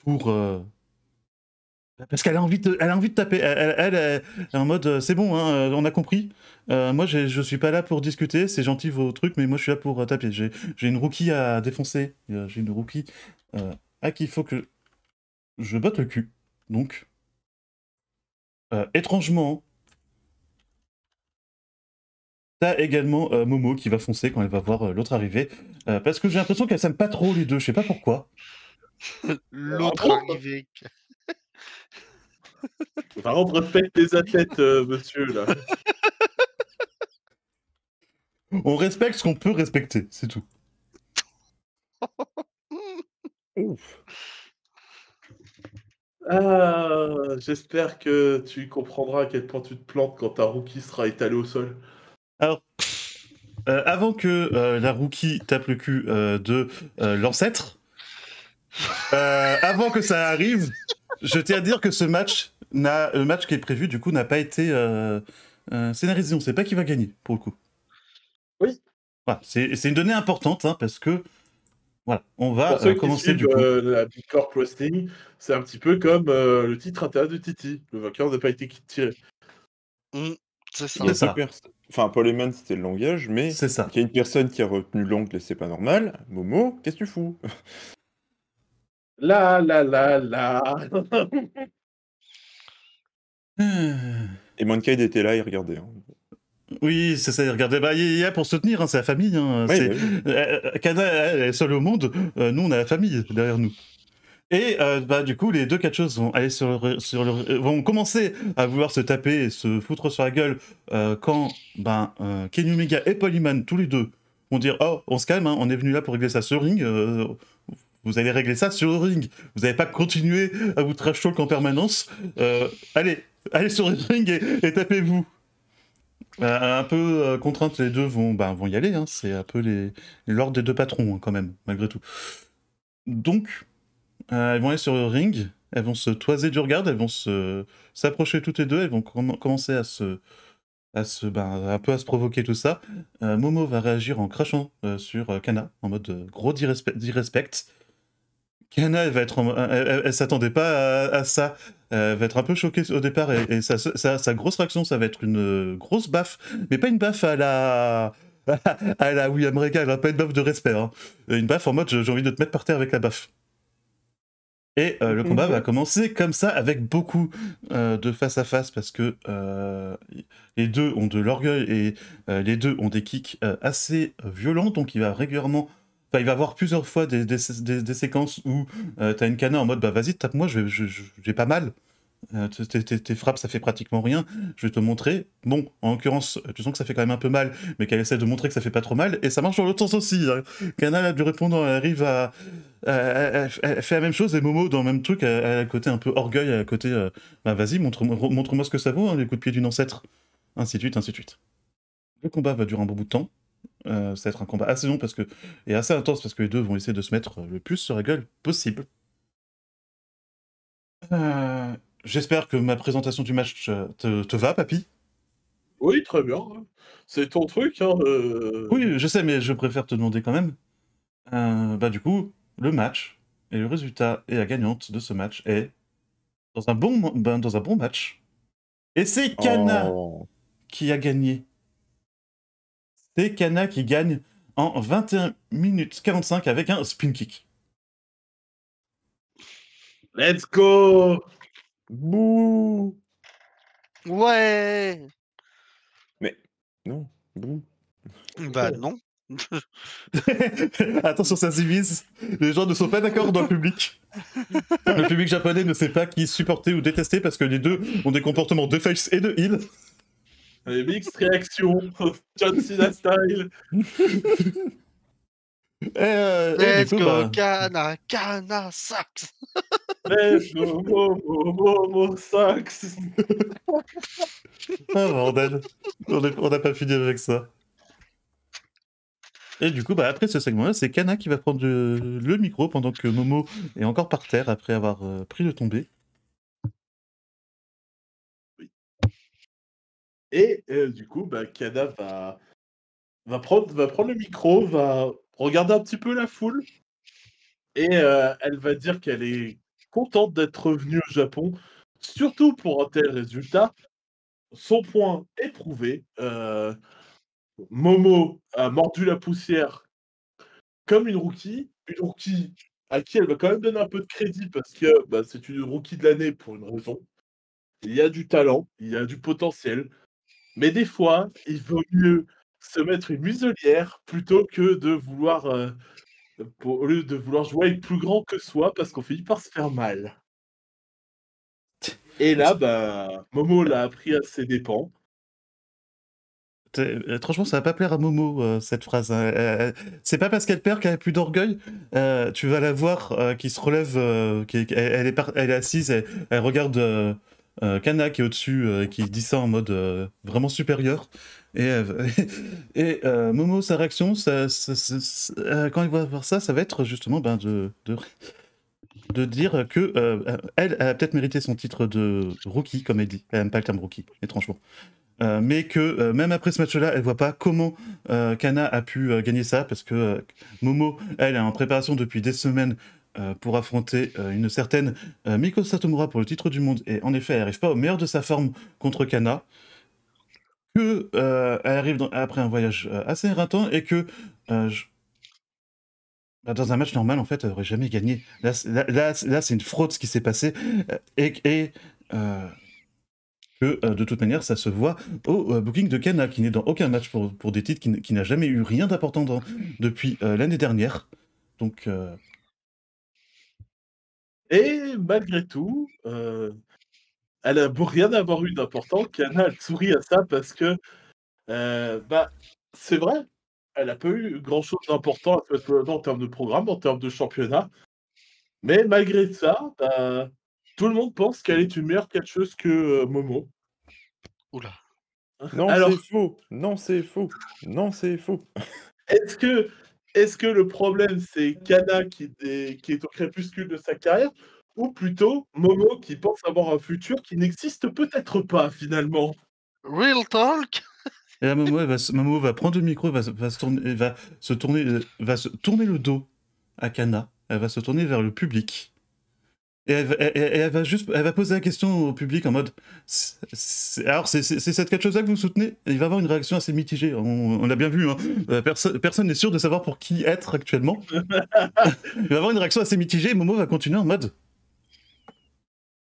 pour parce qu'elle a envie de, a envie de taper. Elle, est en mode, euh, c'est bon, hein, euh, on a compris. Euh, moi, je suis pas là pour discuter. C'est gentil vos trucs, mais moi, je suis là pour taper. J'ai une rookie à défoncer. J'ai une rookie à qui il faut que je botte le cul. Donc, étrangement, t'as également Momo qui va foncer quand elle va voir l'autre arriver. parce que j'ai l'impression qu'elle s'aime pas trop les deux. Je sais pas pourquoi. l'autre arrivée va on respecte les athlètes, euh, monsieur, On respecte ce qu'on peut respecter, c'est tout. Ah, j'espère que tu comprendras à quel point tu te plantes quand ta rookie sera étalée au sol. Alors, euh, avant que euh, la rookie tape le cul de l'ancêtre, euh, avant que ça arrive, je tiens à dire que ce match, le match qui est prévu, du coup, n'a pas été euh, euh, scénarisé. On ne sait pas qui va gagner, pour le coup. Oui. c'est une donnée importante, hein, parce que voilà, on va commencer qui du la Big Corp Wrestling, c'est un petit peu comme le titre intérieur de Titi. Le vainqueur n'a pas été tiré. Mmh, c'est ça. Enfin, Paul Heyman, c'était le langage, mais il y a une personne qui a retenu l'ongle et c'est pas normal. Momo, qu'est-ce que tu fous la la la la. Hmm. Et Mankaid était là, il regardait. Hein. Oui, c'est ça, il regardait. Bah, il y a pour soutenir, hein, c'est la famille. Hein, bah euh, euh, est seule au monde, euh, nous on a la famille derrière nous. Et bah, du coup, les deux choses vont, aller sur sur vont commencer à vouloir se taper et se foutre sur la gueule quand ben, Kenny et Polyman, tous les deux, vont dire Oh, on se calme, hein, on est venu là pour régler ça ce ring, vous allez régler ça sur le ring. Vous n'allez pas continuer à vous trash talk en permanence. Euh, allez, allez sur le ring et, tapez-vous. Euh, un peu euh, contrainte, les deux vont, bah, vont y aller. Hein. C'est un peu l'ordre des deux patrons, hein, quand même, malgré tout. Donc, elles vont aller sur le ring. Elles vont se toiser du regard. Elles vont se s'approcher toutes les deux. Elles vont commencer à se à se, bah, un peu à se provoquer tout ça. Momo va réagir en crachant sur Kana, en mode gros d'irrespect. Kana, elle va être, elle, s'attendait pas à, ça. Elle va être un peu choquée au départ et, sa, grosse réaction, ça va être une euh, grosse baffe, mais pas une baffe à la, à la William va pas une baffe de respect, hein. euh, une baffe en mode j'ai envie de te mettre par terre avec la baffe. Et euh, le combat va commencer comme ça, avec beaucoup de face à face, parce que les deux ont de l'orgueil et les deux ont des kicks assez violents, donc il va régulièrement il va avoir plusieurs fois des, séquences où tu euh, t'as une canne en mode bah vas-y, tape-moi, j'ai pas mal. Euh, tes, frappes, ça fait pratiquement rien. Je vais te montrer. Bon, en l'occurrence, tu sens que ça fait quand même un peu mal, mais qu'elle essaie de montrer que ça fait pas trop mal, et ça marche dans l'autre sens aussi. Hein. Kana, dû du répondant, elle arrive à. Elle, fait la même chose, et Momo, dans le même truc, elle, a un côté un peu orgueil, elle a côté. Euh, bah vas-y, montre-moi ce que ça vaut, hein, les coups de pied d'une ancêtre. Ainsi de suite, ainsi de suite. Le combat va durer un bon bout de temps. Euh, ça va être un combat assez long parce que, et assez intense parce que les deux vont essayer de se mettre le plus sur la gueule possible. Euh, j'espère que ma présentation du match euh, te, va, papy. Oui, très bien. C'est ton truc. Hein, oui, je sais, mais je préfère te demander quand même. bah, du coup, le match et le résultat et la gagnante de ce match est dans un bon, ben, dans un bon match. Et c'est Kana oh. qui a gagné c'est Kana qui gagne en 21 minutes 45 avec un spin kick. Let's go Bouh Ouais Mais non, bouh. Bah non. Attention, ça divise. Les gens ne sont pas d'accord dans le public. Le public japonais ne sait pas qui supporter ou détester parce que les deux ont des comportements de face et de heal. Les mix réactions, John Cena style. Let's go, Kana Cana, Cana, Sax. Let's go, Momo, Momo, Sax. ah, bordel. On n'a pas fini avec ça. Et du coup, bah, après ce segment-là, c'est Kana qui va prendre le, micro pendant que Momo est encore par terre après avoir euh, pris le tombé. Et du coup, bah, Kana va, prendre, va prendre le micro, va regarder un petit peu la foule. Et euh, elle va dire qu'elle est contente d'être venue au Japon, surtout pour un tel résultat. Son point est prouvé. Euh, Momo a mordu la poussière comme une rookie. Une rookie à qui elle va quand même donner un peu de crédit parce que bah, c'est une rookie de l'année pour une raison. Il y a du talent, il y a du potentiel. Mais des fois, il vaut mieux se mettre une muselière plutôt que de vouloir, euh, de vouloir jouer plus grand que soi, parce qu'on finit par se faire mal. Et là, bah, Momo l'a appris à ses dépens. Euh, franchement, ça va pas plaire à Momo euh, cette phrase. Hein. c'est pas parce qu'elle perd qu'elle a plus d'orgueil. tu vas la voir qui se relève, elle, est assise, elle regarde euh, Kana qui est au-dessus euh, et qui dit ça en mode euh, vraiment supérieur. Et, et Momo, sa réaction, quand il va voir ça, ça va être justement ben, de, de, dire que elle, a peut-être mérité son titre de rookie, comme elle dit. Elle n'aime pas le terme rookie, étrangement. mais que même après ce match-là, elle ne voit pas comment Kana a pu gagner ça, parce que Momo, elle est en préparation depuis des semaines euh, pour affronter euh, une certaine euh, Miko Satomura pour le titre du monde. Et en effet, elle n'arrive pas au meilleur de sa forme contre Kana. Que elle arrive après un voyage assez éreintant et que bah, dans un match normal, en fait, elle n'aurait jamais gagné. Là, là, c'est une fraude ce qui s'est passé. Et, et que, de toute manière ça se voit au booking de Kana qui n'est dans aucun match pour, pour des titres qui, n'a jamais eu rien d'important depuis l'année dernière. Donc et malgré tout, euh, elle a beau rien avoir eu d'important, Kiana, elle sourit à ça parce que, euh, bah, c'est vrai, elle n'a pas eu grand-chose d'important en termes de programme, en termes de championnat. Mais malgré ça, bah, tout le monde pense qu'elle est une meilleure catcheuse que euh, Momo. Oula. Non, c'est faux. Non, c'est faux. Non, c'est faux. Est-ce que est-ce que le problème, c'est Kana qui est, au crépuscule de sa carrière ou plutôt Momo qui pense avoir un futur qui n'existe peut-être pas finalement. Real talk Momo, va, prendre le micro, va, se tourner, va, se tourner, va se tourner le dos à Kana, elle va se tourner vers le public. Et elle, va juste, elle va poser la question au public en mode, alors c'est cette quelque chose là que vous soutenez Il va avoir une réaction assez mitigée. On, l'a bien vu. Hein. Euh, personne n'est sûr de savoir pour qui être actuellement. Il va avoir une réaction assez mitigée. Momo va continuer en mode,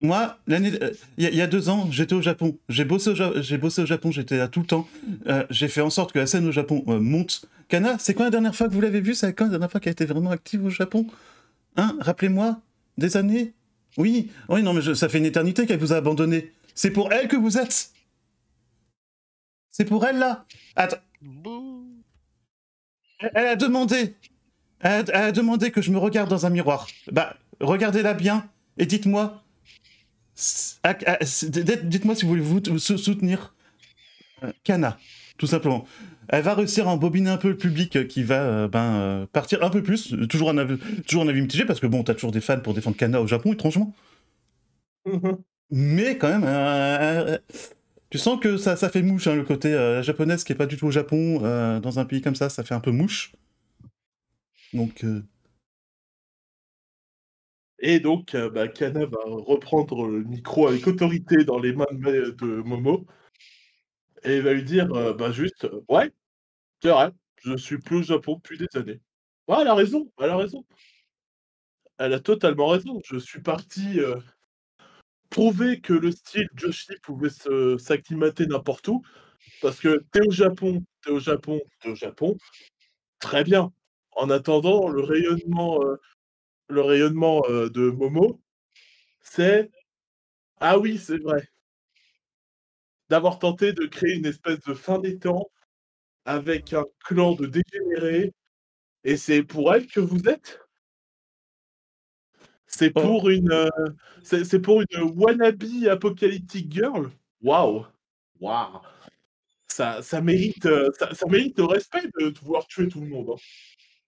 moi, l'année, euh, il y, a deux ans, j'étais au Japon. J'ai bossé, J'ai bossé, au Japon. J'étais là tout le temps. Euh, j'ai fait en sorte que la scène au Japon monte. Kana, c'est quand la dernière fois que vous l'avez vu C'est quand la dernière fois qu'elle a été vraiment active au Japon Hein Rappelez-moi des années oui, oui, non, mais ça fait une éternité qu'elle vous a abandonné. C'est pour elle que vous êtes. C'est pour elle, là. Attends. Elle, a demandé. Elle, a demandé que je me regarde dans un miroir. Bah, regardez-la bien et dites-moi. Dites-moi si vous voulez vous soutenir. Euh, Kana tout simplement. Elle va réussir à embobiner un peu le public qui va euh, ben, euh, partir un peu plus, toujours en avis, toujours mitigé, parce que bon, t'as toujours des fans pour défendre Kana au Japon, étrangement. Mm-hmm. Mais quand même, euh, tu sens que ça, ça fait mouche, hein, le côté japonaise qui est pas du tout au Japon, dans un pays comme ça, ça fait un peu mouche. Donc. Et donc, bah, Kana va reprendre le micro avec autorité dans les mains de Momo et il va lui dire bah, juste ouais, c'est vrai, je suis plus au Japon depuis des années. Ouais, elle a raison, elle a raison. Elle a totalement raison. Je suis parti prouver que le style Joshi pouvait s'acclimater n'importe où. Parce que t'es au Japon, t'es au Japon, t'es au Japon. Très bien. En attendant, le rayonnement, le rayonnement de Momo, c'est Ah oui, c'est vrai d'avoir tenté de créer une espèce de fin des temps avec un clan de dégénérés. Et c'est pour elle que vous êtes C'est oh. pour une euh, c'est pour une wannabe apocalyptic girl Waouh Waouh ça, mérite, euh, ça, mérite le respect de pouvoir tuer tout le monde. Hein.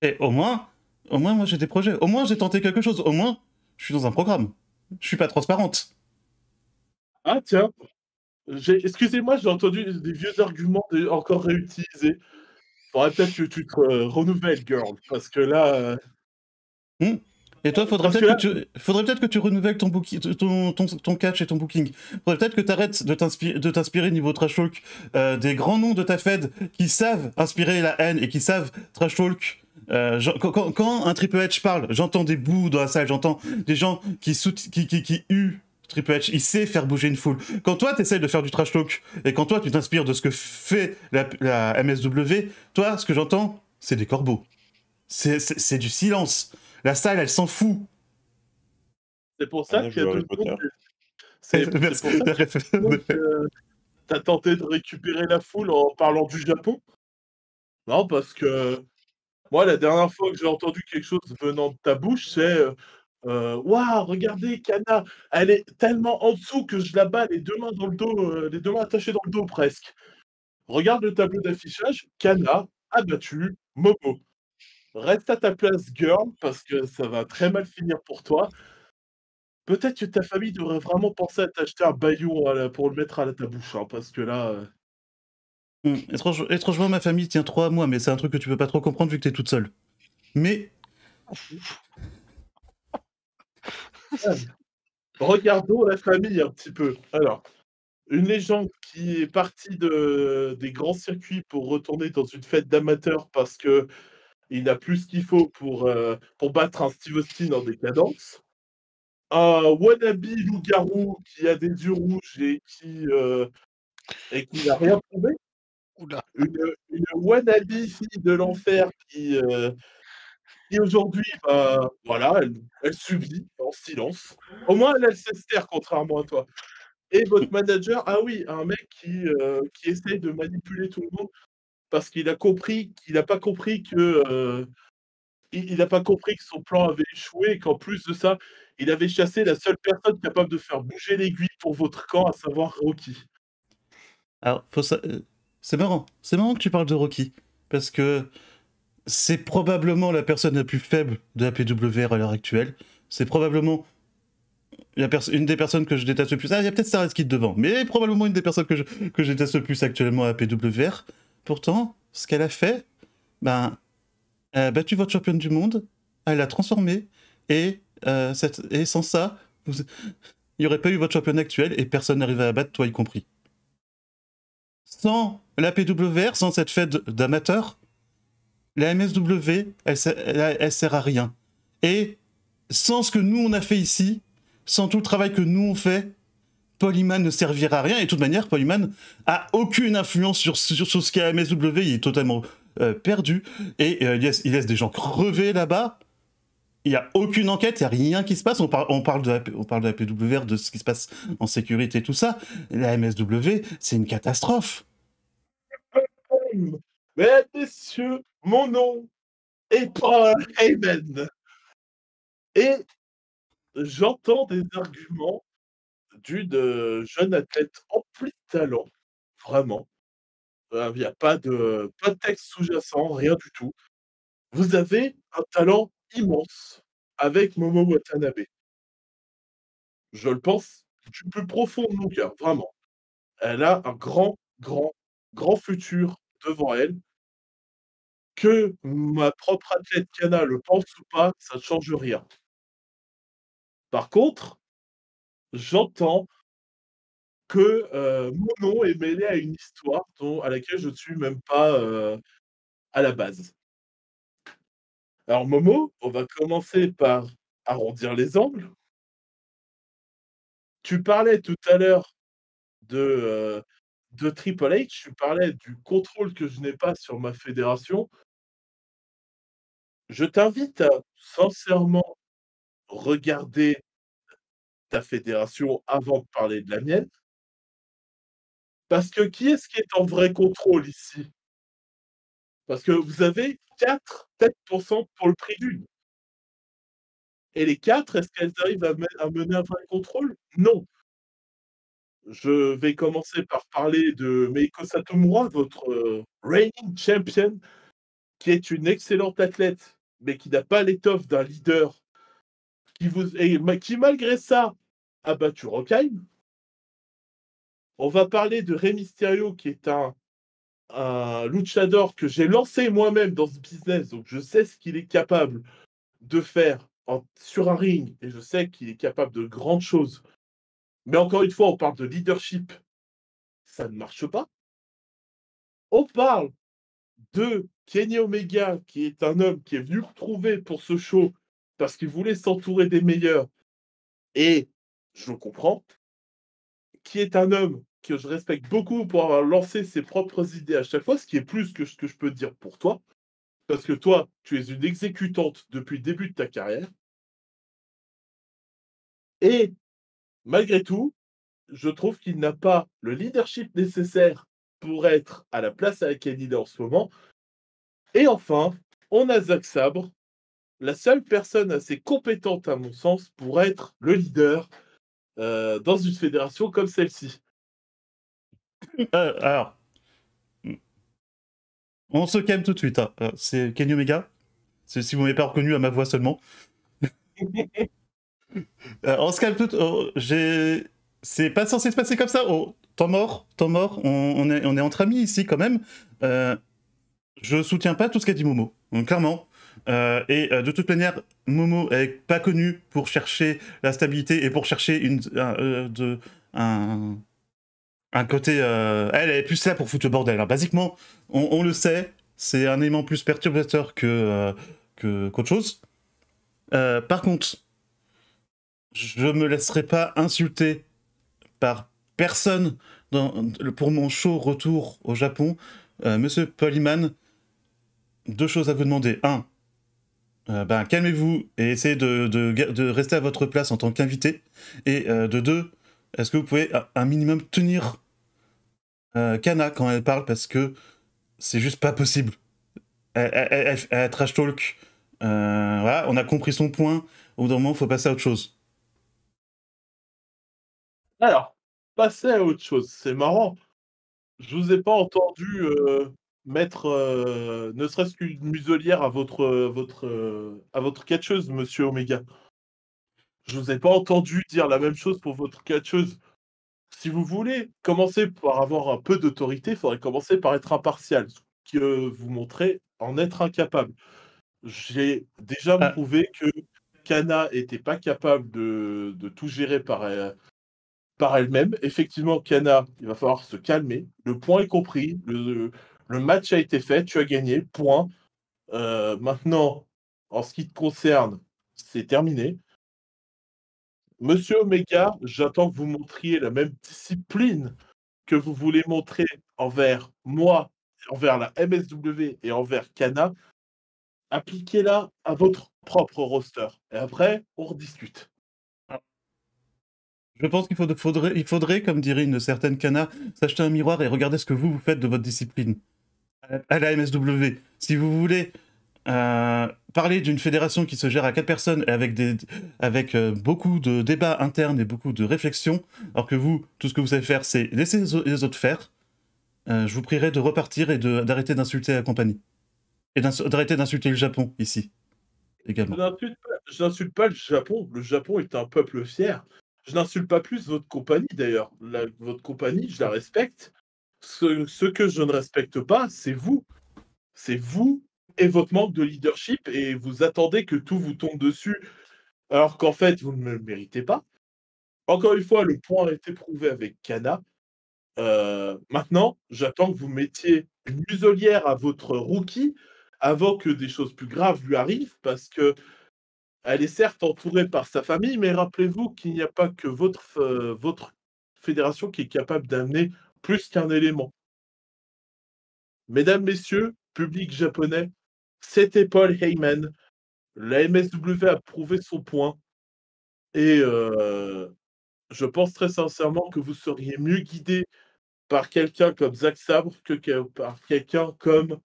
Et au moins, au moins, moi j'ai des projets. Au moins, j'ai tenté quelque chose. Au moins, je suis dans un programme. Je suis pas transparente. Ah tiens, Excusez-moi, j'ai entendu des vieux arguments encore réutilisés. Faudrait peut-être que tu te euh, renouvelles, girl, parce que là. Euh, hmm. Et toi, faudrait peut-être que, tu... peut que tu renouvelles ton, booking, ton, ton, ton, catch et ton booking. Faudrait peut-être que tu arrêtes de t'inspirer niveau trash talk euh, des grands noms de ta Fed qui savent inspirer la haine et qui savent trash talk. quand, un Triple H parle, j'entends des bouts dans la salle, j'entends des gens qui, qui, qui, qui, huent Triple H, il sait faire bouger une foule. Quand toi, tu t'essayes de faire du trash talk, et quand toi, tu t'inspires de ce que fait la, MSW, toi, ce que j'entends, c'est des corbeaux. C'est du silence. La salle, elle s'en fout. C'est pour ah, ça que C'est euh, T'as tenté de récupérer la foule en parlant du Japon Non, parce que... Euh, moi, la dernière fois que j'ai entendu quelque chose venant de ta bouche, c'est euh, euh, waouh, regardez, Kana, elle est tellement en dessous que je la bats les deux mains dans le dos, euh, les deux mains attachées dans le dos presque. Regarde le tableau d'affichage, Kana, battu Momo. Reste à ta place, girl, parce que ça va très mal finir pour toi. Peut-être que ta famille devrait vraiment penser à t'acheter un baillon hein, pour le mettre à ta bouche, hein, parce que là. Euh. Hum, étrangement, ma famille tient trois à moi, mais c'est un truc que tu peux pas trop comprendre vu que tu es toute seule. Mais. Regardons la famille un petit peu. Alors, une légende qui est partie de, des grands circuits pour retourner dans une fête d'amateurs parce que il n'a plus ce qu'il faut pour, euh, pour battre un Steve Austin en décadence. Un wannabe loup-garou qui a des yeux rouges et qui, euh, et qui n'a rien trouvé. Une, wannabe fille de l'enfer qui, euh, et aujourd'hui, bah, voilà, elle, subit en silence. Au moins, elle, elle contrairement à toi. Et votre manager, ah oui, un mec qui, euh, qui essaie de manipuler tout le monde parce qu'il a compris qu'il n'a pas compris que euh, il n'a pas compris que son plan avait échoué et qu'en plus de ça, il avait chassé la seule personne capable de faire bouger l'aiguille pour votre camp, à savoir Rocky. Alors, faut ça... Euh, c'est marrant, c'est marrant que tu parles de Rocky parce que c'est probablement la personne la plus faible de la PWR à l'heure actuelle. C'est probablement une des personnes que je déteste le plus. Ah, il y a peut-être Saraskid devant, mais probablement une des personnes que je, que déteste le plus actuellement à la PWR. Pourtant, ce qu'elle a fait, ben, elle a battu votre championne du monde, elle l'a transformée, et, euh, sans ça, il n'y aurait pas eu votre championne actuelle et personne n'arrivait à battre, toi y compris. Sans la PWR, sans cette fête d'amateurs, la MSW, elle, sert à rien. Et sans ce que nous, on a fait ici, sans tout le travail que nous, on fait, Polyman ne servira à rien. Et de toute manière, Polyman a aucune influence sur, sur, ce qu'est la MSW. Il est totalement euh, perdu. Et euh, il, laisse, des gens crever là-bas. Il n'y a aucune enquête, il n'y a rien qui se passe. On, on, parle de la, on parle de PWR, de ce qui se passe en sécurité, et tout ça. La MSW, c'est une catastrophe. Mesdames, messieurs, mon nom est Paul Heyman. Et j'entends des arguments d'une jeune athlète emplie de talent, vraiment. Euh, il n'y a pas de, pas de texte sous-jacent, rien du tout. Vous avez un talent immense avec Momo Watanabe. Je le pense du plus profond de mon cœur, vraiment. Elle a un grand, grand, grand futur devant elle. Que ma propre athlète Kana le pense ou pas, ça ne change rien. Par contre, j'entends que euh, mon nom est mêlé à une histoire dont, à laquelle je ne suis même pas euh, à la base. Alors Momo, on va commencer par arrondir les angles. Tu parlais tout à l'heure de, euh, de Triple H, tu parlais du contrôle que je n'ai pas sur ma fédération je t'invite à sincèrement regarder ta fédération avant de parler de la mienne. Parce que qui est-ce qui est en vrai contrôle ici Parce que vous avez 4 têtes pour pour le prix d'une. Et les 4, est-ce qu'elles arrivent à mener un vrai contrôle Non. Je vais commencer par parler de Meiko Satomura, votre euh, reigning champion, qui est une excellente athlète mais qui n'a pas l'étoffe d'un leader, qui, vous, qui malgré ça a battu Rockheim. On va parler de Rey Mysterio, qui est un, un luchador que j'ai lancé moi-même dans ce business, donc je sais ce qu'il est capable de faire sur un ring, et je sais qu'il est capable de grandes choses. Mais encore une fois, on parle de leadership, ça ne marche pas. On parle de Kenny Omega, qui est un homme qui est venu le trouver pour ce show parce qu'il voulait s'entourer des meilleurs, et je le comprends, qui est un homme que je respecte beaucoup pour avoir lancé ses propres idées à chaque fois, ce qui est plus que ce que je peux dire pour toi, parce que toi, tu es une exécutante depuis le début de ta carrière. Et malgré tout, je trouve qu'il n'a pas le leadership nécessaire pour être à la place avec Kenny en ce moment, et enfin, on a Zach Sabre, la seule personne assez compétente à mon sens pour être le leader euh, dans une fédération comme celle-ci. Euh, alors, on se calme tout de suite. Hein. Euh, c'est Kenny Omega. Si vous m'avez pas reconnu à ma voix seulement. on se calme tout. de oh, j'ai... C'est pas censé se passer comme ça. Oh, temps mort, temps mort. est, on est entre amis ici quand même je soutiens pas tout ce qu'a dit Momo, clairement. Euh, et euh, de toute manière, Momo est pas connu pour chercher la stabilité et pour chercher une, un, euh, de, un, un côté. elle, est plus là pour foutre le bordel. Alors, hein. basiquement, on, le sait, c'est un aimant plus perturbateur que qu'autre chose. par contre, je me laisserai pas insulter par personne dans, pour mon chaud retour au Japon. Monsieur Polyman deux choses à vous demander. Un, euh, ben, calmez-vous et essayez de, rester à votre place en tant qu'invité. Et euh, de deux, est-ce que vous pouvez un minimum tenir euh, Kana quand elle parle parce que c'est juste pas possible. Elle, trash talk. voilà, on a compris son point. Au bout d'un moment, il faut passer à autre chose. Alors, passer à autre chose, c'est marrant. Je vous ai pas entendu mettre euh, ne serait-ce qu'une muselière à votre, votre, euh, à votre catcheuse, monsieur Omega. Je ne vous ai pas entendu dire la même chose pour votre catcheuse. Si vous voulez commencer par avoir un peu d'autorité, il faudrait commencer par être impartial, ce que vous montrez en être incapable. J'ai déjà ah. prouvé que Kana était pas capable de, tout gérer par, euh, par elle-même. Effectivement, Kana, il va falloir se calmer. Le point est compris. Le, le match a été fait, tu as gagné, point. Euh, maintenant, en ce qui te concerne, c'est terminé. Monsieur Omega, j'attends que vous montriez la même discipline que vous voulez montrer envers moi, envers la MSW et envers Kana. Appliquez-la à votre propre roster. Et après, on rediscute. Je pense qu'il faudrait, faudrait, comme dirait une certaine Kana, s'acheter un miroir et regarder ce que vous faites de votre discipline à la MSW. Si vous voulez euh, parler d'une fédération qui se gère à quatre personnes avec, des, avec euh, beaucoup de débats internes et beaucoup de réflexions, alors que vous, tout ce que vous savez faire, c'est laisser les autres faire, euh, je vous prierai de repartir et d'arrêter d'insulter la compagnie. Et d'arrêter d'insulter le Japon, ici, également. Je n'insulte pas, pas le Japon. Le Japon est un peuple fier. Je n'insulte pas plus votre compagnie, d'ailleurs. Votre compagnie, je la respecte. Ce, que je ne respecte pas, c'est vous. C'est vous et votre manque de leadership et vous attendez que tout vous tombe dessus alors qu'en fait, vous ne le méritez pas. Encore une fois, le point a été prouvé avec Kana. Euh, maintenant, j'attends que vous mettiez une muselière à votre rookie avant que des choses plus graves lui arrivent, parce que elle est certes entourée par sa famille, mais rappelez-vous qu'il n'y a pas que votre, euh, votre fédération qui est capable d'amener plus qu'un élément. Mesdames, Messieurs, public japonais, c'était Paul Heyman. La MSW a prouvé son point. Et euh, je pense très sincèrement que vous seriez mieux guidé par quelqu'un comme Zack Sabre que, par quelqu'un comme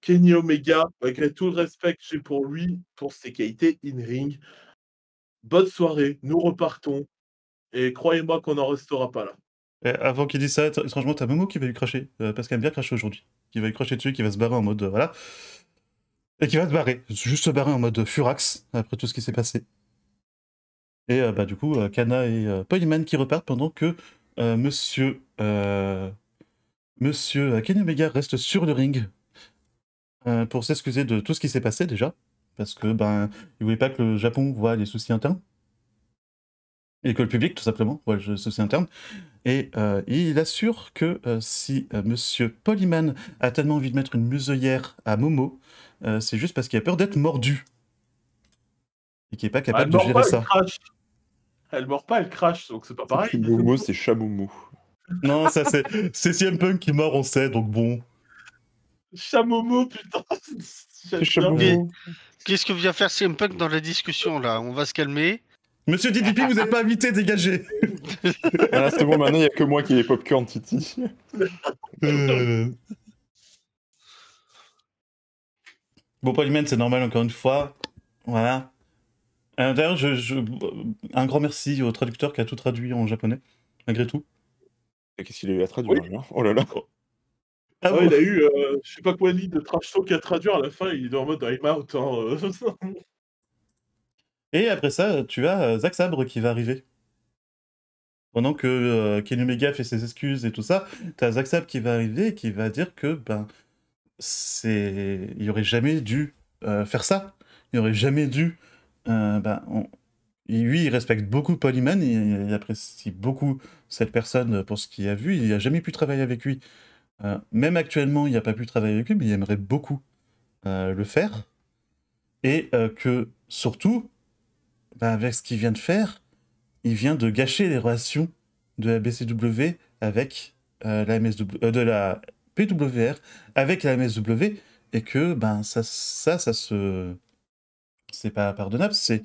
Kenny Omega, malgré tout le respect que j'ai pour lui, pour ses qualités in-ring. Bonne soirée, nous repartons. Et croyez-moi qu'on n'en restera pas là avant qu'il dise ça, étrangement, t'as Momo qui va lui cracher, euh, parce qu'elle aime bien cracher aujourd'hui. Qui va lui cracher dessus, qui va se barrer en mode euh, voilà. Et qui va se barrer, juste se barrer en mode euh, furax après tout ce qui s'est passé. Et bah, du coup, Kana et Poyman qui repartent pendant que monsieur. monsieur Ken reste sur le ring pour s'excuser de tout ce qui s'est passé déjà. Parce que ben, il voulait pas que le Japon voit les soucis internes école publique, tout simplement, ouais, je un terme. Euh, et il assure que euh, si euh, Monsieur Polyman a tellement envie de mettre une museuillère à Momo, c'est juste parce qu'il a peur d'être mordu. Et qu'il n'est pas ah, capable de gérer ça. Elle, ne mord pas, elle crache, donc c'est pas pareil. Momo, c'est Chamomou. Non, ça c'est CM Punk qui mord, on sait, donc bon. Chamomou, putain. Qu'est-ce que vient faire CM Punk dans la discussion là On va se calmer. Monsieur DDP, vous n'êtes pas invité, dégagez voilà, ah, C'est bon, maintenant il n'y a que moi qui ai les popcorn, Titi. pas euh. Bon, Polymène, c'est normal, encore une fois. Voilà. Euh, d'ailleurs, je, je... un grand merci au traducteur qui a tout traduit en japonais, malgré tout. Qu'est-ce qu'il a eu à traduire Oh là là ah ouais, Il a eu, je euh, je sais pas quoi, de trash talk à traduire à la fin, il est en mode I'm out. Hein. Et après ça, tu as euh, Zack Sabre qui va arriver. Pendant que euh, Ken Omega fait ses excuses et tout ça, tu as Zack Sabre qui va arriver et qui va dire que ben c'est il aurait jamais dû euh, faire ça. Il aurait jamais dû ben, lui, il respecte beaucoup Polyman, il, il, apprécie beaucoup cette personne pour ce qu'il a vu. Il n'a jamais pu travailler avec lui. même actuellement, il n'a pas pu travailler avec lui, mais il aimerait beaucoup le faire. Et que surtout, bah, avec ce qu'il vient de faire, il vient de gâcher les relations de la BCW euh, euh, avec la MSW, de la PWR avec la MSW et que ben ça ça ça se c'est pas pardonnable c'est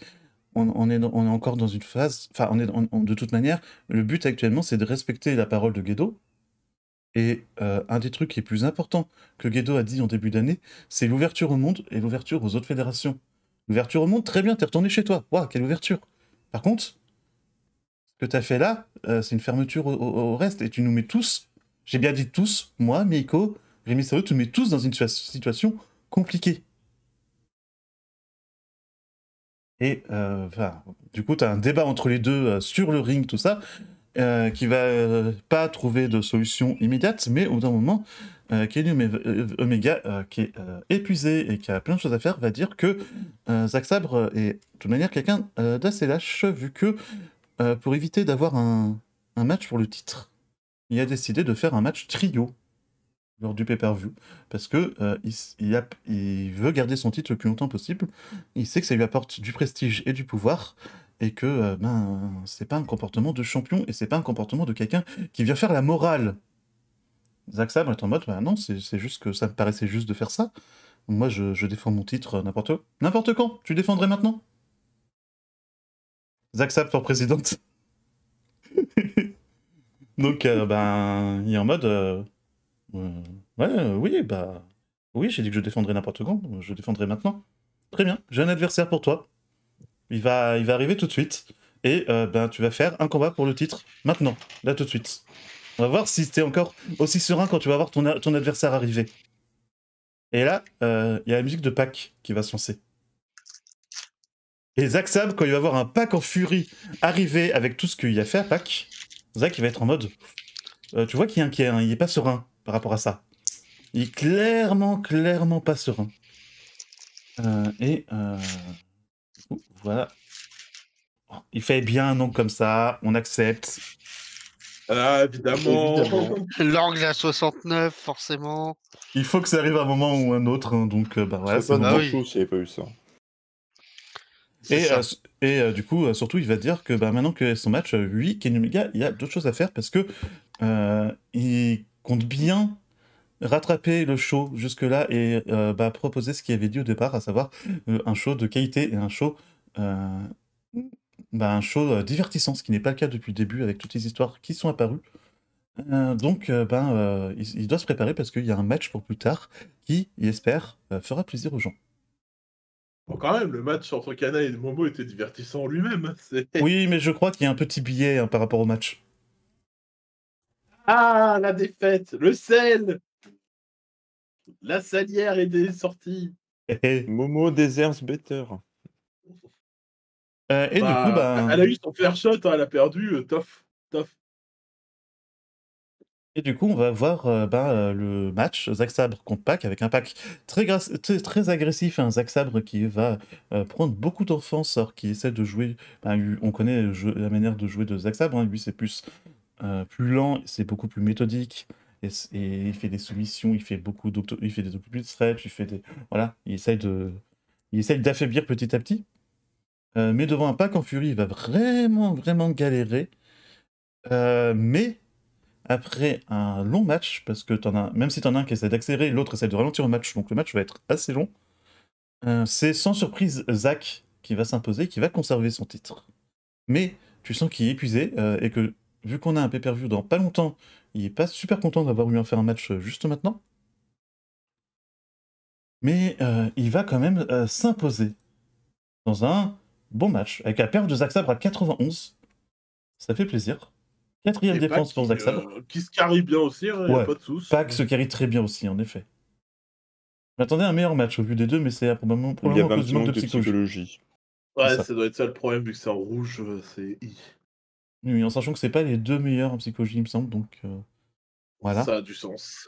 on, est on est encore dans une phase enfin on est de toute manière le but actuellement c'est de respecter la parole de Guedo et euh, un des trucs qui est plus important que Guedo a dit en début d'année c'est l'ouverture au monde et l'ouverture aux autres fédérations Ouverture au monde très bien, t'es retourné chez toi. Waouh, quelle ouverture. Par contre, ce que t'as fait là, euh, c'est une fermeture au, reste et tu nous mets tous, j'ai bien dit tous, moi, Meiko, Rémi Saro, tu nous mets tous dans une situation compliquée. Et euh, du coup, t'as un débat entre les deux euh, sur le ring, tout ça. Euh, qui va euh, pas trouver de solution immédiate, mais au bout d'un moment, euh, Kenny Omega, qui est épuisé et qui a plein de choses à faire, va dire que Zack Sabre est de toute manière quelqu'un d'assez lâche, vu que pour éviter d'avoir un, match pour le titre, il a décidé de faire un match trio lors du pay-per-view, parce que il, il veut garder son titre le plus longtemps possible, il sait que ça lui apporte du prestige et du pouvoir, et que euh, ben c'est pas un comportement de champion et c'est pas un comportement de quelqu'un qui vient faire la morale. Zack Sabre est en mode ben non, c'est juste que ça me paraissait juste de faire ça. Moi je, défends mon titre euh, n'importe n'importe quand. Tu défendrais maintenant Zach Sabre pour présidente. Donc euh, ben il est en mode ouais oui bah oui j'ai dit que je défendrais n'importe quand, je défendrais maintenant. Très bien, j'ai un adversaire pour toi il va, il va arriver tout de suite. Et euh, ben, tu vas faire un combat pour le titre maintenant, là tout de suite. On va voir si tu es encore aussi serein quand tu vas voir ton, adversaire arriver. Et là, il euh, y a la musique de Pac qui va se lancer. Et Zach Sab, quand il va voir un Pac en furie arriver avec tout ce qu'il a fait à Pac, Zach il va être en mode. Euh, tu vois qu'il est inquiet, il est pas serein par rapport à ça. Il est clairement, clairement pas serein. et. Voilà. Il fait bien un nom comme ça, on accepte. Ah, évidemment. L'angle à 69, forcément. Il faut que ça arrive à un moment ou un autre, hein, donc euh, bah C'est pas s'il n'y avait pas eu ça. Et, euh, et euh, du coup, surtout, il va dire que bah, maintenant que son match, oui, Kenny Omega, il y a d'autres choses à faire parce que il compte bien rattraper le show jusque-là et euh, bah, proposer ce qu'il avait dit au départ, à savoir mm. euh, un show de qualité et un show, euh, bah, un show divertissant, ce qui n'est pas le cas depuis le début avec toutes les histoires qui sont apparues. donc, ben, il, doit se préparer parce qu'il y a un match pour plus tard qui, il espère, fera plaisir aux gens. quand même, le match entre Kana et Momo était divertissant lui-même. Hein, oui, mais je crois qu'il y a un petit billet hein, par rapport au match. Ah, la défaite, le sel la salière est sortie. Momo deserves better. Euh, et du bah, ben Elle a eu son fair shot, hein, elle a perdu, euh, tof, Et du coup, on va voir euh, ben, le match Zack Sabre contre Pac avec un pack très, très, agressif, un hein, Sabre qui va prendre beaucoup d'enfance, alors qu'il essaie de jouer. Ben, on connaît la manière de jouer de Zack Sabre, hein, lui c'est plus, plus lent, c'est beaucoup plus méthodique, et, il fait des soumissions, il fait beaucoup il fait des de stretch, il fait des voilà, il essaye de il essaye d'affaiblir petit à petit. Euh, mais devant un pack en furie, il va vraiment vraiment galérer. Euh, mais après un long match, parce que en as, même si tu as un qui essaie d'accélérer, l'autre essaie de ralentir le match, donc le match va être assez long. Euh, c'est sans surprise Zach qui va s'imposer, qui va conserver son titre. Mais tu sens qu'il est épuisé et que vu qu'on a un pay-per-view dans pas longtemps, il est pas super content d'avoir eu à faire un match euh, juste maintenant. Mais euh, il va quand même euh, s'imposer dans un bon match, avec la perte de à Sabre à 91. Ça fait plaisir. Quatrième défense pour Zaxabre. qui se carie bien aussi, il hein, n'y a pas de soucis. Pac se carie très bien aussi, en effet. J'attendais un meilleur match au vu des deux, mais c'est probablement, probablement à cause du manque de psychologie. Ouais, ça. ça. doit être ça le problème, vu que c'est en rouge, c'est oui, en sachant que c'est pas les deux meilleurs en psychologie, il me semble, donc euh, voilà. Ça a du sens.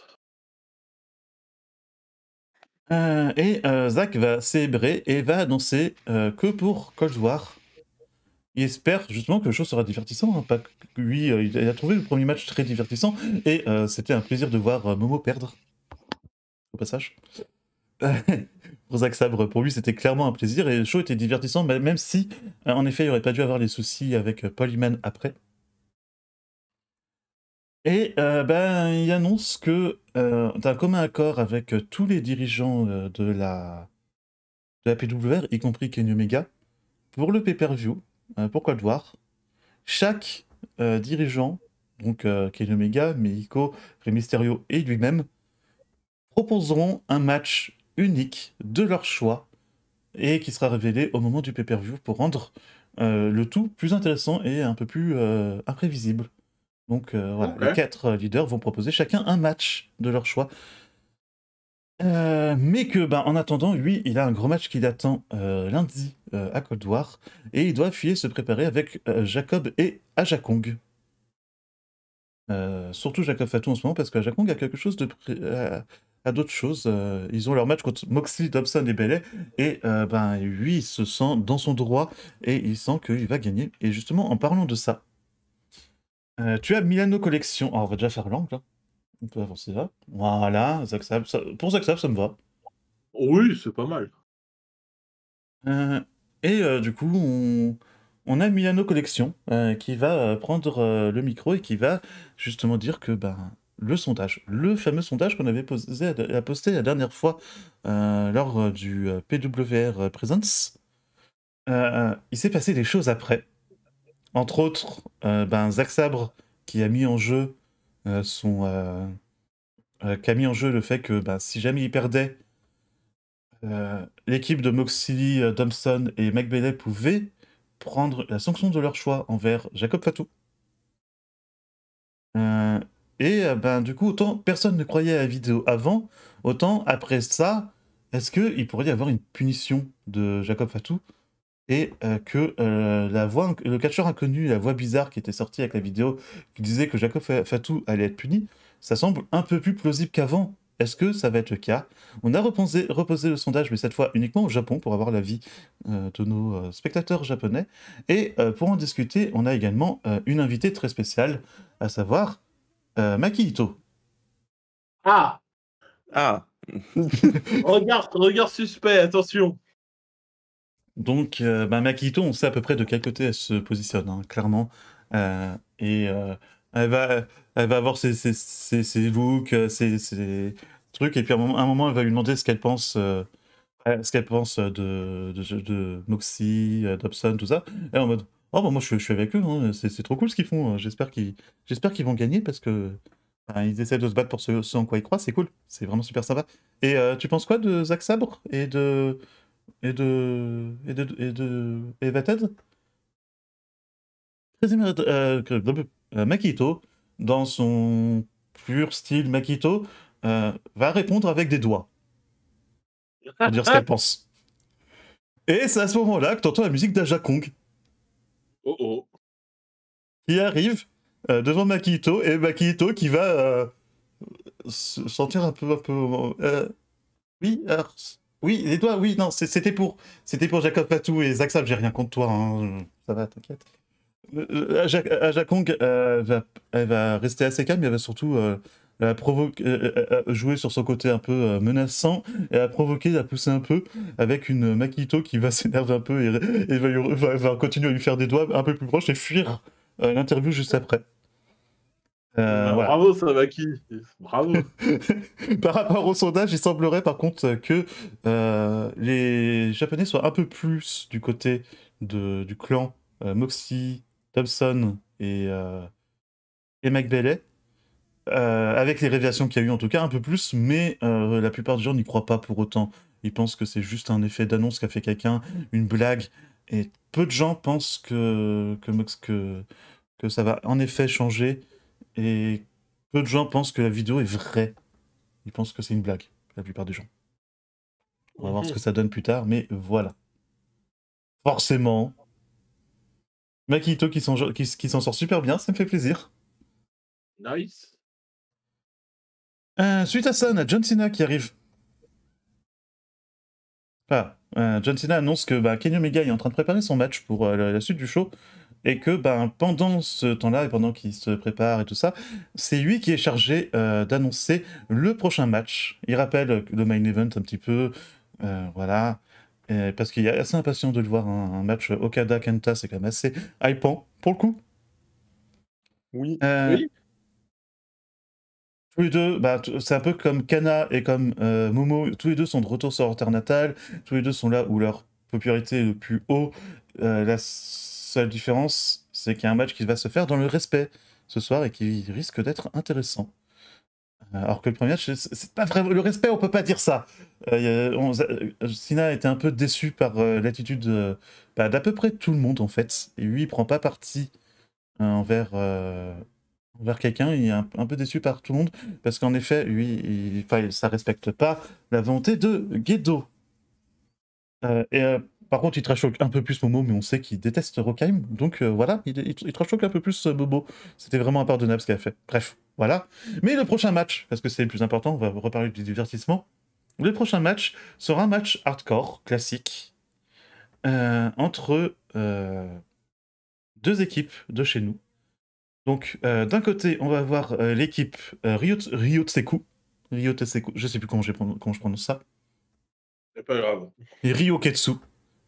Euh, et euh, Zach va célébrer et va annoncer que pour Cold War, il espère justement que le show sera divertissant. Hein, lui, il a trouvé le premier match très divertissant et c'était un plaisir de voir Momo perdre. Au passage. pour Zach Sabre. Pour lui, c'était clairement un plaisir et le show était divertissant, même si, euh, en effet, il aurait pas dû avoir les soucis avec euh, Paul après. Et euh, ben, il annonce que, d'un commun accord avec tous les dirigeants de la, de la PWR, y compris Kenny Omega, pour le pay-per-view, pourquoi le voir, chaque dirigeant, donc Kenny Omega, Meiko, Rey Mysterio et lui-même, proposeront un match unique de leur choix et qui sera révélé au moment du pay-per-view pour rendre euh, le tout plus intéressant et un peu plus euh, imprévisible. Donc euh, voilà, les quatre leaders vont proposer chacun un match de leur choix. mais que, ben, en attendant, lui, il a un gros match qui l'attend lundi à Cold War et il doit fuir se préparer avec Jacob et Ajakong. surtout Jacob Fatou en ce moment parce qu'Ajakong a quelque chose de à d'autres choses. Euh, ils ont leur match contre Moxley, Dobson et Bellet. Et euh, ben, lui, se sent dans son droit et il sent qu'il va gagner. Et justement, en parlant de ça, euh, tu as Milano Collection. Oh, on va déjà faire l'angle. Hein. On peut avancer là. Voilà, ça... pour ça, ça me va. Oui, c'est pas mal. et du coup, on a Milano Collection qui va prendre le micro et qui va justement dire que ben, le sondage, le fameux sondage qu'on avait posé, posté la dernière fois euh, lors euh, du euh, PWR Presence. il s'est passé des choses après. Entre autres, ben, Zach Sabre qui a mis en jeu son, qui a mis en jeu le fait que ben, si jamais il perdait, l'équipe de Moxley, Thompson et McBailey pouvaient prendre la sanction de leur choix envers Jacob Fatou. Et euh, ben, du coup, autant personne ne croyait à la vidéo avant, autant après ça, est-ce qu'il pourrait y avoir une punition de Jacob Fatou et euh, que euh, la voix, le catcheur inconnu, la voix bizarre qui était sortie avec la vidéo, qui disait que Jacob Fatou allait être puni, ça semble un peu plus plausible qu'avant. Est-ce que ça va être le cas On a reposé, le sondage, mais cette fois uniquement au Japon, pour avoir l'avis de nos spectateurs japonais. Et pour en discuter, on a également une invitée très spéciale, à savoir euh, Maquito. Ah Ah Regarde, regarde suspect, attention Donc, euh, bah, on sait à peu près de quel côté elle se positionne, hein, clairement. Euh, et elle, va, elle va avoir ses, ses, ses, looks, ses, trucs, et puis à un moment, elle va lui demander ce qu'elle pense. ce qu'elle pense de, de, de Moxie, Dobson, tout ça. Et en mode, Oh, bah, moi, je, suis avec eux, hein. c'est trop cool ce qu'ils font. Hein. J'espère qu'ils vont gagner parce que ils essaient de se battre pour ce, en quoi ils croient, c'est cool, c'est vraiment super sympa. Et euh, tu penses quoi de Zack Sabre et de. et de. et de. et de. Evated euh, euh, Makito, dans son pur style Makito, euh, va répondre avec des doigts. Pour dire ce qu'elle pense. Et c'est à ce moment-là que tu entends la musique d'Aja Kong. Oh, oh. Qui arrive euh, devant Makito et Makito qui va euh, se sentir un peu. Un peu euh, oui, alors, oui, les doigts, oui, non, c'était pour, c'était pour Jacob Patou et Zaxab, j'ai rien contre toi, hein, ça va, t'inquiète. Euh, Aja Kong, elle va, elle va rester assez calme, elle va surtout a provoqué, euh, euh, euh, joué sur son côté un peu menaçant, et a provoqué, a poussé un peu, avec une Makito qui va s'énerver un peu et, va, continuer à lui faire des doigts un peu plus proches et fuir l'interview juste après. Euh, bah, voilà. Bravo bravo. par rapport au sondage, il semblerait par contre que les Japonais soient un peu plus du côté de, du clan Moxie, Thompson et, et euh, avec les révélations qu'il y a eu en tout cas un peu plus, mais euh, la plupart des gens n'y croient pas pour autant. Ils pensent que c'est juste un effet d'annonce qu'a fait quelqu'un, une blague, et peu de gens pensent que, que, que, ça va en effet changer, et peu de gens pensent que la vidéo est vraie. Ils pensent que c'est une blague, la plupart des gens. On va voir ce que ça donne plus tard, mais voilà. Forcément. Makito qui s'en qui, sort super bien, ça me fait plaisir. Nice. Euh, suite à ça, on a John Cena qui arrive. Ah, John Cena annonce que bah, Kenny Omega est en train de préparer son match pour euh, la, suite du show et que bah, pendant ce temps-là et pendant qu'il se prépare et tout ça, c'est lui qui est chargé d'annoncer le prochain match. Il rappelle le main event un petit peu, voilà, parce qu'il est assez impatient de le voir hein. un, match Okada-Kenta, c'est quand même assez hypant pour le coup. oui tous les deux, bah, c'est un peu comme Kana et comme euh, Momo, tous les deux sont de retour sur leur terre natale, tous les deux sont là où leur popularité est le plus haut. Euh, la seule différence, c'est qu'il y a un match qui va se faire dans le respect ce soir et qui risque d'être intéressant. Euh, alors que le premier match, c'est pas vrai. le respect, on peut pas dire ça. Euh, Sina était un peu déçu par l'attitude bah, d'à peu près tout le monde en fait. Et lui, il prend pas parti envers vers quelqu'un, il est un, peu déçu par tout le monde, mm. parce qu'en effet, lui, il, ça respecte pas la volonté de Gedo. Euh, et euh, par contre, il trash un peu plus Momo, mais on sait qu'il déteste Rockheim, donc euh, voilà, il, il, un peu plus Bobo. C'était vraiment impardonnable ce qu'il a fait. Bref, voilà. Mais le prochain match, parce que c'est le plus important, on va reparler du divertissement. Le prochain match sera un match hardcore, classique, entre deux équipes de chez nous donc, euh, d'un côté, on va avoir euh, l'équipe euh, Ryotseku. Ryotseku, je sais plus comment, comment je prononce ça. C'est pas grave.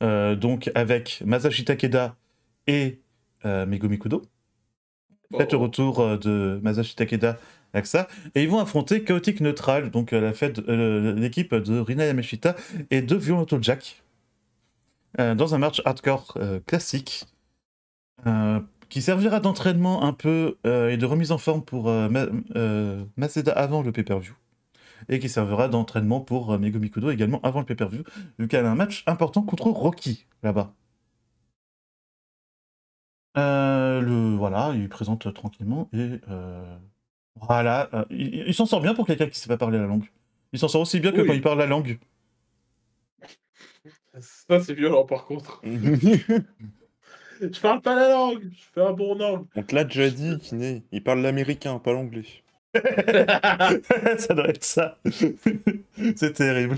Euh, donc, avec Masashi Takeda et Megumi Kudo. fait le retour de Masashi Takeda avec ça. Et ils vont affronter Chaotic Neutral, donc la fête, l'équipe de Rina Yamashita et de Violento Jack. dans un match hardcore classique qui servira d'entraînement un peu euh, et de remise en forme pour euh, Maceda euh, avant le pay-per-view. Et qui servira d'entraînement pour Megumi Kudo également avant le pay-per-view, vu qu'elle a un match important contre Rocky là-bas. le, voilà, il présente tranquillement et voilà, il, s'en sort bien pour quelqu'un qui ne sait pas parler la langue. Il s'en sort aussi bien que quand il parle la langue. Ça, c'est violent par contre. Je parle pas la langue, je fais un bon angle. Donc là, jadi, kiné, il parle l'américain, pas l'anglais. ça doit être ça. C'est terrible.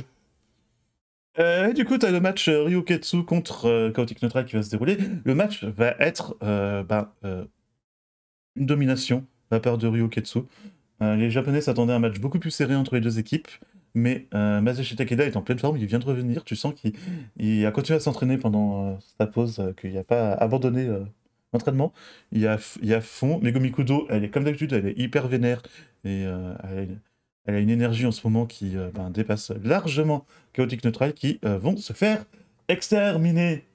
Euh, du coup, tu as le match ryu euh, Ryuketsu contre euh, Chaotic Neutral qui va se dérouler. Le match va être ben, une domination de la part de Ryuketsu. les Japonais s'attendaient à un match beaucoup plus serré entre les deux équipes. Mais euh, Masashi Takeda est en pleine forme, il vient de revenir. Tu sens qu'il a continué à s'entraîner pendant euh, sa pause, euh, qu'il n'a pas abandonné l'entraînement. Il y a, fond. Megumi Kudo, elle est comme d'habitude, elle est hyper vénère. Et elle, a une énergie en ce moment qui ben, dépasse largement Chaotic Neutral, qui vont se faire exterminer.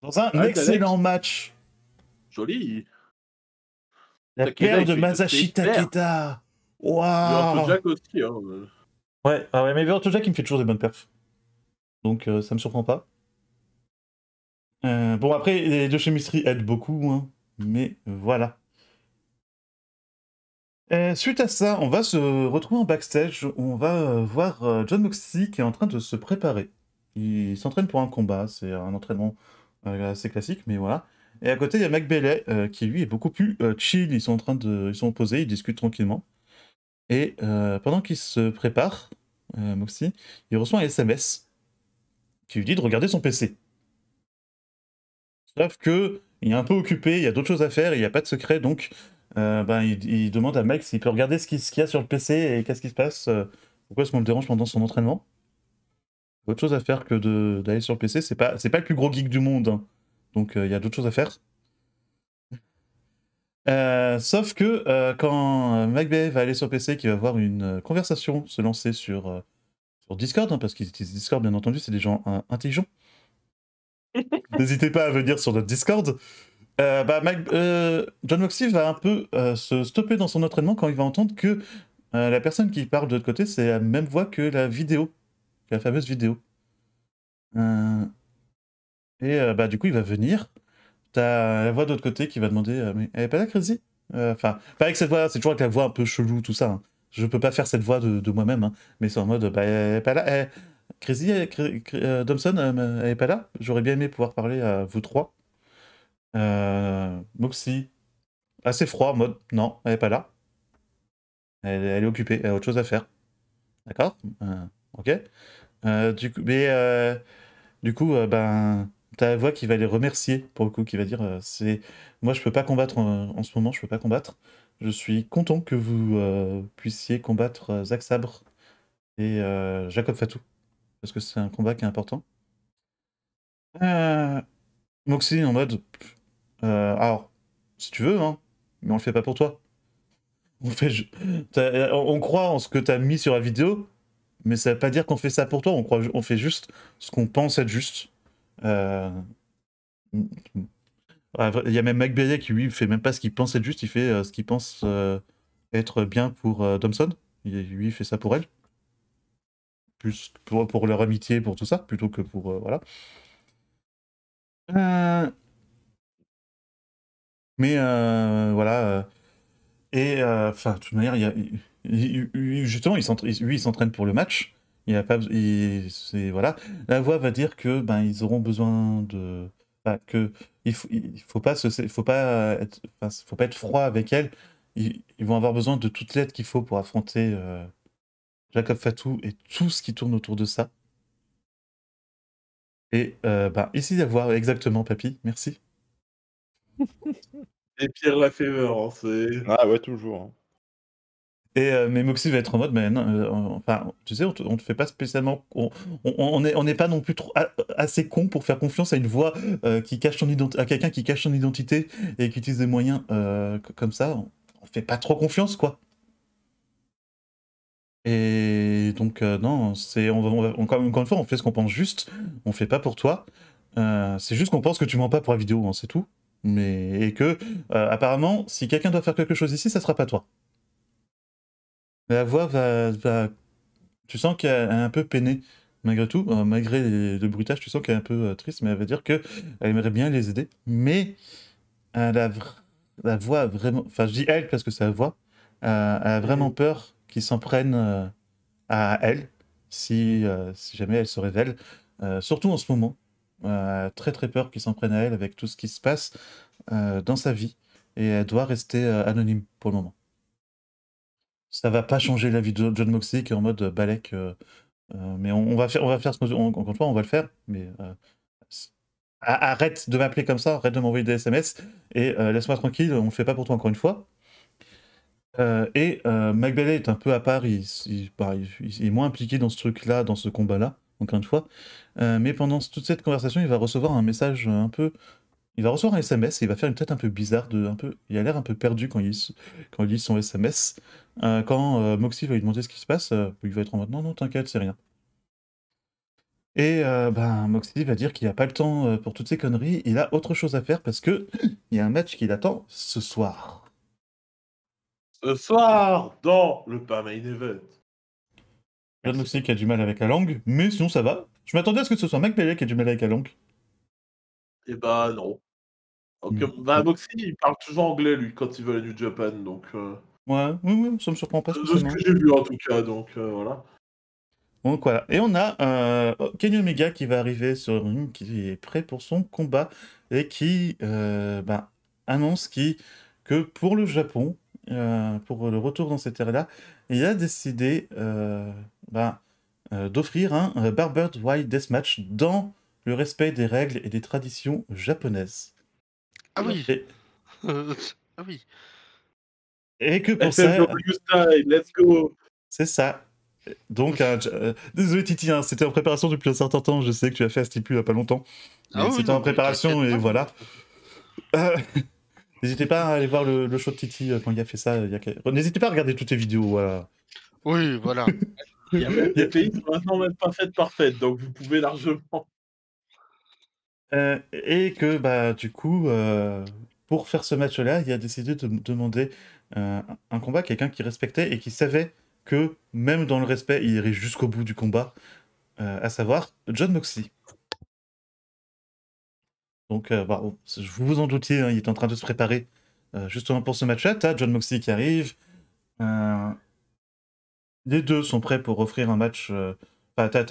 Dans un excellent match. Joli. La de Masashi Takeda. Waouh Jack aussi. Hein, euh. Ouais, ah ouais, mais Jack, il me fait toujours des bonnes perfs. Donc euh, ça me surprend pas. Euh, bon, après, les deux chemistries aident beaucoup, hein. mais voilà. suite à ça, on va se retrouver en backstage. On va voir John Moxley qui est en train de se préparer. Il s'entraîne pour un combat. C'est un entraînement assez classique, mais voilà. Et à côté, il y a Mac Bailey, qui lui est beaucoup plus chill. Ils sont en train de, ils sont posés, ils discutent tranquillement. Et euh, pendant qu'il se prépare, euh, Moxie, il reçoit un SMS qui lui dit de regarder son PC. Sauf que il est un peu occupé, il y a d'autres choses à faire, il n'y a pas de secret, donc euh, ben, il, demande à Mike s'il peut regarder ce qu'il y a sur le PC et qu'est-ce qui se passe, pourquoi est-ce qu'on le dérange pendant son entraînement. Autre chose à faire que d'aller sur le PC, c'est pas, pas le plus gros geek du monde, hein. donc il y a d'autres choses à faire. Euh, sauf que euh, quand Macbeth va aller sur PC, qu'il va voir une euh, conversation se lancer sur, sur Discord, hein, parce qu'ils utilisent Discord, bien entendu, c'est des gens intelligents. N'hésitez pas à venir sur notre Discord. Bah, John Moxie va un peu se stopper dans son entraînement quand il va entendre que la personne qui parle de l'autre côté, c'est la même voix que la vidéo, la fameuse vidéo. et bah, du coup, il va venir T'as la voix de l'autre côté qui va demander euh, Mais elle est pas là, Crazy euh, Enfin, pas avec cette voix, c'est toujours avec la voix un peu chelou, tout ça. Hein. Je peux pas faire cette voix de, moi-même, hein, mais c'est en mode bah, Elle est pas là. Eh, Crazy, euh, Thompson, elle est pas là. J'aurais bien aimé pouvoir parler à vous trois. Moxie, assez froid, en mode Non, elle est pas là. Elle, est occupée, elle a autre chose à faire. D'accord Ok. du coup, mais du coup, ben, ta voix qui va les remercier pour le coup, qui va dire euh, c'est moi je peux pas combattre en, ce moment, je peux pas combattre. Je suis content que vous euh, puissiez combattre euh, Zach Sabre et Jacob Fatou parce que c'est un combat qui est important. Moxie en mode alors si tu veux hein, mais on le fait pas pour toi. On fait on, croit en ce que tu as mis sur la vidéo, mais ça veut pas dire qu'on fait ça pour toi. On croit on fait juste ce qu'on pense être juste. Euh, mm, il y a même Mac qui lui fait même pas ce qu'il pense être juste, il fait euh, ce qu'il pense euh, être bien pour Thompson. Il, lui, il fait ça pour elle. Plus pour, pour, leur amitié, pour tout ça, plutôt que pour. voilà. Mais voilà. Et enfin, de toute manière, il justement, lui, il s'entraîne pour le match. Il a pas, c'est voilà. La voix va dire que ben ils auront besoin de, que il faut, il faut pas se, faut pas être, faut pas être froid avec elle. Ils, vont avoir besoin de toute l'aide qu'il faut pour affronter euh, Jacob Fatou et tout ce qui tourne autour de ça. Et euh, ben, ici d'avoir exactement, papy. Merci. et Pierre fait hein, c'est. Ah ouais, toujours. Hein. Et euh, mais Moxie va être en mode, mais non, euh, enfin, tu sais, on te, te fait pas spécialement, on n'est on, pas non plus trop, assez con pour faire confiance à une voix euh, qui cache son identité, à quelqu'un qui cache son identité et qui utilise des moyens comme ça. On, fait pas trop confiance, quoi. Et donc non, c'est, on, encore une fois, on fait ce qu'on pense juste, on fait pas pour toi. c'est juste qu'on pense que tu mens pas pour la vidéo, hein, c'est tout. Mais et que apparemment, si quelqu'un doit faire quelque chose ici, ça sera pas toi la voix va, Tu sens qu'elle est un peu peinée, malgré tout, euh, malgré le bruitage, tu sens qu'elle est un peu euh, triste, mais elle veut dire qu'elle aimerait bien les aider. Mais euh, la voix vraiment... Enfin, je dis elle parce que c'est la voix. elle a vraiment peur qu'ils s'en prennent à elle, si, si jamais elle se révèle. surtout en ce moment. très très peur qu'ils s'en prennent à elle avec tout ce qui se passe dans sa vie. Et elle doit rester anonyme pour le moment ça va pas changer la vie de John Moxley qui est en mode euh, Balek. Euh, euh, mais on, va faire, on va faire ce que encore une fois, on va le faire. Mais arrête de m'appeler comme ça, arrête de m'envoyer des SMS et laisse-moi tranquille. On le fait pas pour toi encore une fois. et Mike Bailey est un peu à part, bah, il est moins impliqué dans ce truc-là, dans ce combat-là, encore une fois. mais pendant toute cette conversation, il va recevoir un message un peu il va recevoir un SMS et il va faire une tête un peu bizarre, de, un peu, il a l'air un peu perdu quand il, quand il lit son SMS. Euh, quand euh, Moxie va lui demander ce qui se passe, euh, il va être en mode non, non, t'inquiète, c'est rien. Et ben, Moxie va dire qu'il n'a pas le temps pour toutes ces conneries, il a autre chose à faire parce que il y a un match qu'il attend ce soir. Ce soir, dans le pas main event. Moxie qui a du mal avec la langue, mais sinon ça va. Je m'attendais à ce que ce soit Mac Bailey qui a du mal avec la langue. Et eh ben non. Donc, ah, mmh. ben, il parle toujours anglais, lui, quand il veut aller du Japan, donc... Euh ouais, oui, oui, ça me surprend pas. De ce que j'ai vu, en tout cas, donc euh, voilà. Donc voilà. Et on a euh, oh, Kenny Omega qui va arriver sur une ring, qui est prêt pour son combat et qui euh, ben, annonce qui, que pour le Japon, pour le retour dans cette ère-là, il a décidé ben, d'offrir un Barbered Wild Deathmatch dans le respect des règles et des traditions japonaises. Ah oui. ah oui. Et que pour ça. let's go. C'est ça. Donc, euh, désolé Titi, hein, c'était en préparation depuis un certain temps. Je sais que tu as fait Astipu il n'y a pas longtemps. Ah c'était en préparation et voilà. N'hésitez pas à aller voir le, show de Titi euh, quand il a fait ça. N'hésitez pas à regarder toutes tes vidéos. Voilà. Oui, voilà. il y a des pays qui sont maintenant pas faites parfaites, donc vous pouvez largement. Euh, et que, bah, du coup, euh, pour faire ce match-là, il a décidé de demander euh, un combat quelqu'un qui respectait et qui savait que, même dans le respect, il irait jusqu'au bout du combat, à savoir John Moxley. Donc, vous bah, oh, vous en doutiez, hein, il est en train de se préparer justement pour ce match-là. as John Moxley qui arrive. les deux sont prêts pour offrir un match T'as,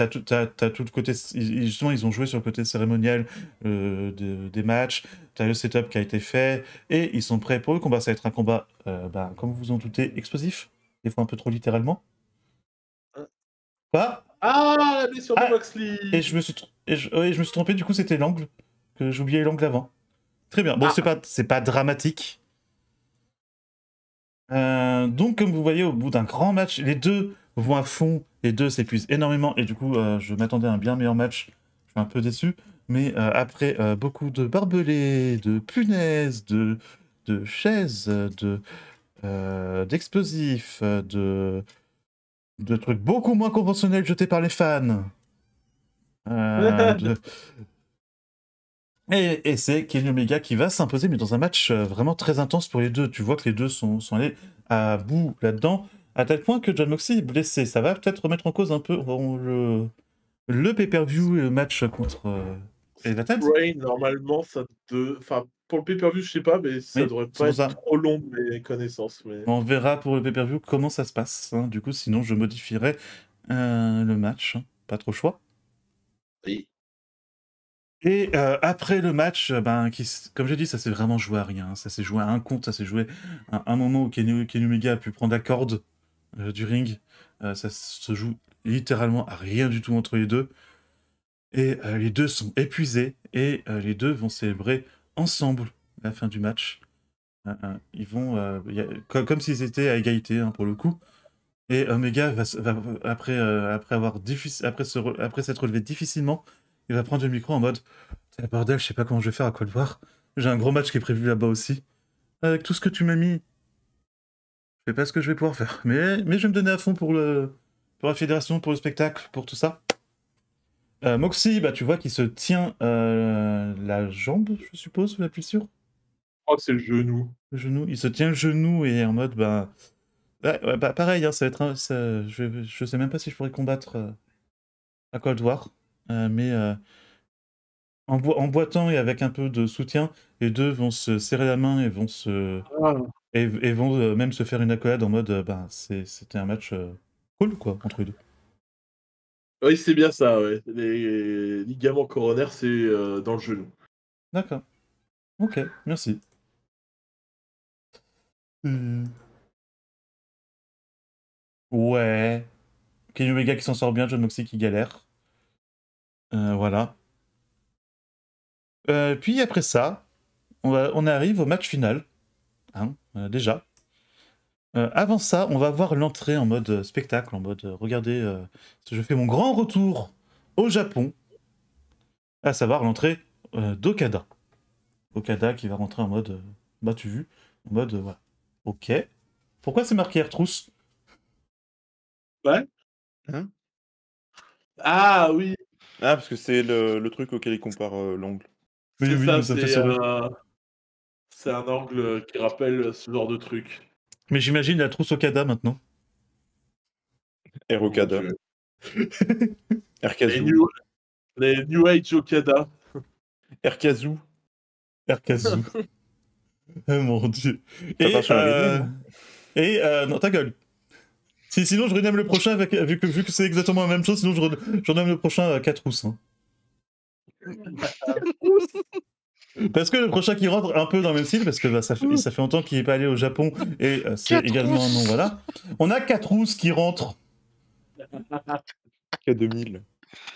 tout, le côté. Justement, ils ont joué sur le côté cérémoniel euh, de, des matchs. T'as le setup qui a été fait. Et ils sont prêts pour le combat. Ça va être un combat, euh, ben, comme vous vous en doutez, explosif. Des fois un peu trop littéralement. Quoi Ah, la blessure de et je, me suis et, je, me suis trompé, du coup, c'était l'angle. que J'oubliais l'angle avant. Très bien. Bon, ah. c'est, pas, c'est pas dramatique. Euh, donc, comme vous voyez, au bout d'un grand match, les deux vont à fond les deux s'épuisent énormément et du coup, euh, je m'attendais à un bien meilleur match. Je suis un peu déçu. Mais euh, après euh, beaucoup de barbelés, de punaises, de, de chaises, de d'explosifs, de, trucs beaucoup moins conventionnels jetés par les fans. Et, c'est Kenny Omega qui va s'imposer, mais dans un match vraiment très intense pour les deux. Tu vois que les deux sont, sont allés à bout là-dedans. À tel point que John Moxley est blessé. Ça va peut-être remettre en cause un peu le, le pay-per-view et euh, le match contre. Euh, et la tête normalement, ça Enfin, pour le pay-per-view, je sais pas, mais ça ne devrait pas être trop long, mes connaissances. Mais... On verra pour le pay-per-view comment ça se passe. Hein. Du coup, sinon, je modifierai euh, le match. Hein. Pas trop choix. Oui. Et après le match, ben, qui, comme j'ai dit, ça s'est vraiment joué à rien. Hein. Ça s'est joué à un compte, ça s'est joué à un moment où Kenny, a pu prendre la corde euh, du ring. Euh, ça se joue littéralement à rien du tout entre les deux. Et euh, les deux sont épuisés et les deux vont célébrer ensemble la fin du match. ils vont, comme, s'ils étaient à égalité hein, pour le coup. Et Omega va, après après avoir après après s'être relevé difficilement, il va prendre le micro en mode eh, bordel, je sais pas comment je vais faire à quoi le voir. J'ai un gros match qui est prévu là-bas aussi. Avec tout ce que tu m'as mis, pas ce que je vais pouvoir faire. Mais, mais je vais me donner à fond pour, le, pour la fédération, pour le spectacle, pour tout ça. Euh, Moxie, bah, tu vois qu'il se tient euh, la jambe, je suppose, la sûre. Oh, c'est le genou. Le genou. Il se tient le genou et en mode, bah, bah, bah. pareil, hein, ça va être je, je, sais même pas si je pourrais combattre euh, à Cold War. Euh, mais en, boitant et avec un peu de soutien, les deux vont se serrer la main et vont se. Ah. Et, vont euh, même se faire une accolade en mode ben, c'était un match euh, cool, quoi, entre les deux. Oui, c'est bien ça, ouais. Les ligaments coronaires, c'est dans le genou. D'accord. Ok, merci. Ouais. Kenny Omega qui s'en sort bien, John Moxie qui galère. voilà. puis après ça, on, on, arrive au match final. Hein, euh, déjà. Euh, avant ça, on va voir l'entrée en mode euh, spectacle, en mode regardez, je fais mon grand retour au Japon, à savoir l'entrée d'Okada. Okada qui va rentrer en mode bah tu vu, en mode voilà. Ok. Pourquoi c'est marqué trousse Ouais. Hein ah oui. Ah parce que c'est le, truc auquel il compare l'angle c'est un angle qui rappelle ce genre de truc. Mais j'imagine la trousse au Okada maintenant. Erocada. Okada. Les New... Les New Age Okada. Erkazu. Erkazu. oh mon dieu. Et, euh... Et euh... non, ta gueule. Si, sinon, je renomme le prochain, avec, euh, vu que, c'est exactement la même chose, sinon je, renomme le prochain à 4 rousses. Hein. Parce que le prochain qui rentre un peu dans le même style, parce que bah, ça, fait, mm. ça longtemps qu'il n'est pas allé au Japon, et euh, c'est également un nom, voilà. On a 4 roues qui rentrent. Que 2000.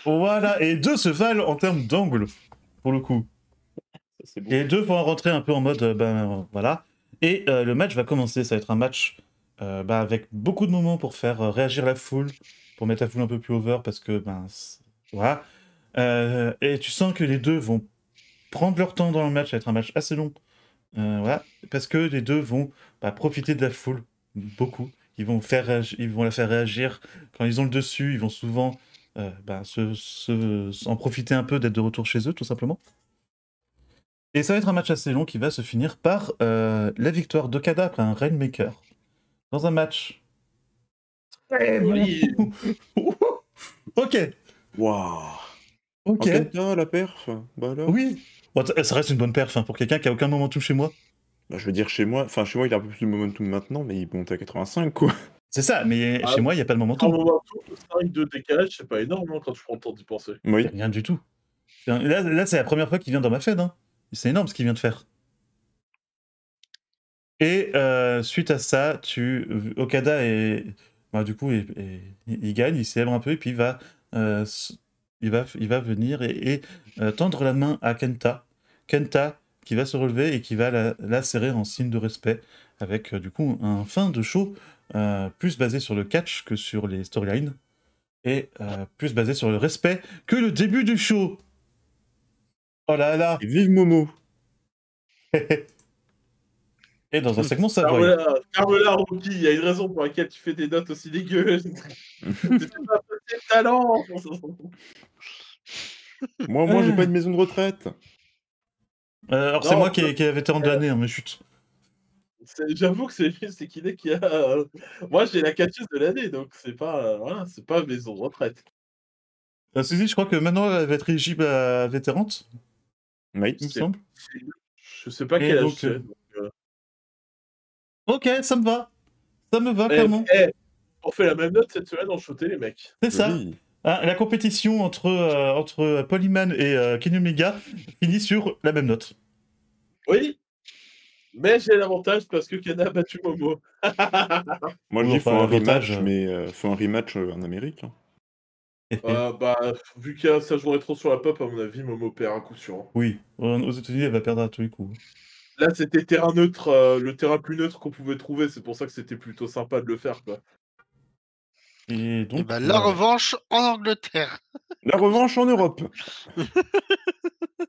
Voilà, et deux se valent en termes d'angle, pour le coup. Et deux vont rentrer un peu en mode, ben voilà. Et euh, le match va commencer, ça va être un match bah, avec beaucoup de moments pour faire réagir la foule, pour mettre la foule un peu plus over, parce que, ben, voilà. et tu sens que les deux vont prendre leur temps dans le match, ça va être un match assez long. Euh, voilà, parce que les deux vont bah, profiter de la foule beaucoup. Ils vont, faire ils vont la faire réagir quand ils ont le dessus. Ils vont souvent euh, bah, se, profiter un peu d'être de retour chez eux, tout simplement. Et ça va être un match assez long qui va se finir par euh, la victoire d'Okada après un Rainmaker. Dans un match. Eh ok. Waouh. Ok. la perf. Bah Oui ça reste une bonne perf hein, pour quelqu'un qui a aucun moment tout chez moi. Bah, je veux dire, chez moi, enfin, chez moi, il a un peu plus de tout maintenant, mais il monte à 85, quoi. C'est ça, mais ah. chez moi, il n'y a pas de moment Un momentum, de décalage, c'est pas énorme hein, quand tu prends le temps d'y penser. Rien du tout. Là, là c'est la première fois qu'il vient dans ma Fed. Hein. C'est énorme ce qu'il vient de faire. Et euh, suite à ça, tu Okada est bah, du coup il, il, gagne, il célèbre un peu et puis il va euh, il va, venir et, euh, tendre la main à Kenta. Kenta qui va se relever et qui va la, serrer en signe de respect avec euh, du coup un fin de show euh, plus basé sur le catch que sur les storylines et plus basé sur le respect que le début du show. Oh là là vive Momo Et dans un segment ça va. Il y a une raison pour laquelle tu fais des notes aussi dégueu. tu pas talent moi, moi, j'ai hmm. pas une maison de retraite. Euh, alors, c'est moi qui, ai- qui vétérante de l'année, mais chut. J'avoue que c'est juste c'est qu'il est qui a. Euh, moi, j'ai la catcheuse de l'année, donc c'est pas, euh, voilà, c'est pas maison retraite. Si, si, je crois que maintenant elle va être éligible à vétérante, Oui. il me semble. Je sais pas quelle. Ok, ça me va. Ça me va, eh, comment eh, on fait la même note cette semaine en shooter, les mecs. C'est ça. Ah, la compétition entre, euh, entre Polyman et euh, Kenny Omega finit sur la même note. Oui, mais j'ai l'avantage parce que Kenny a battu Momo. Moi, je dis faut un rematch, mais faut un rematch en Amérique. Hein. Ah, bah, vu que ça jouerait trop sur la pop, à mon avis, Momo perd un coup sûr. Oui, euh, aux États-Unis, elle va perdre à tous les coups. Là, c'était terrain neutre, euh, le terrain plus neutre qu'on pouvait trouver. C'est pour ça que c'était plutôt sympa de le faire. Et donc, bah, la euh, revanche en Angleterre. La revanche en Europe.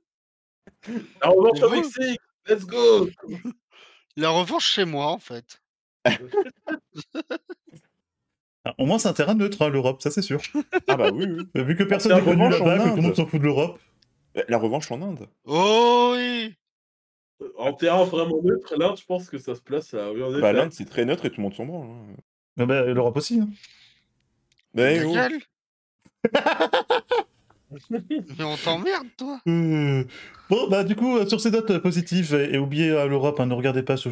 la revanche au Mexique. Let's go. La revanche chez moi, en fait. Ah, au moins, c'est un terrain neutre, hein, l'Europe, ça c'est sûr. Ah bah oui, oui. Vu que personne n'est revanche en Inde que tout le monde s'en fout de l'Europe. La revanche en Inde. Oh oui En terrain vraiment neutre, l'Inde, je pense que ça se place à... bah l'Inde, c'est très neutre et tout le monde s'en branle. Hein. Ah, bah, L'Europe aussi. Hein. Mais on t'emmerde, toi euh, Bon, bah du coup, sur ces notes positives, et, oubliez à euh, l'Europe, hein, ne regardez pas ces,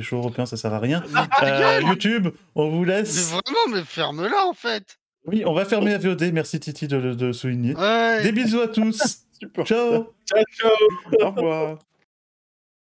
shows européens, ça sert à rien. Euh, YouTube, on vous laisse. Mais vraiment, mais ferme-la en fait Oui, on va fermer la VOD, merci Titi de le souligner. Des bisous à tous Ciao Ciao, ciao Au revoir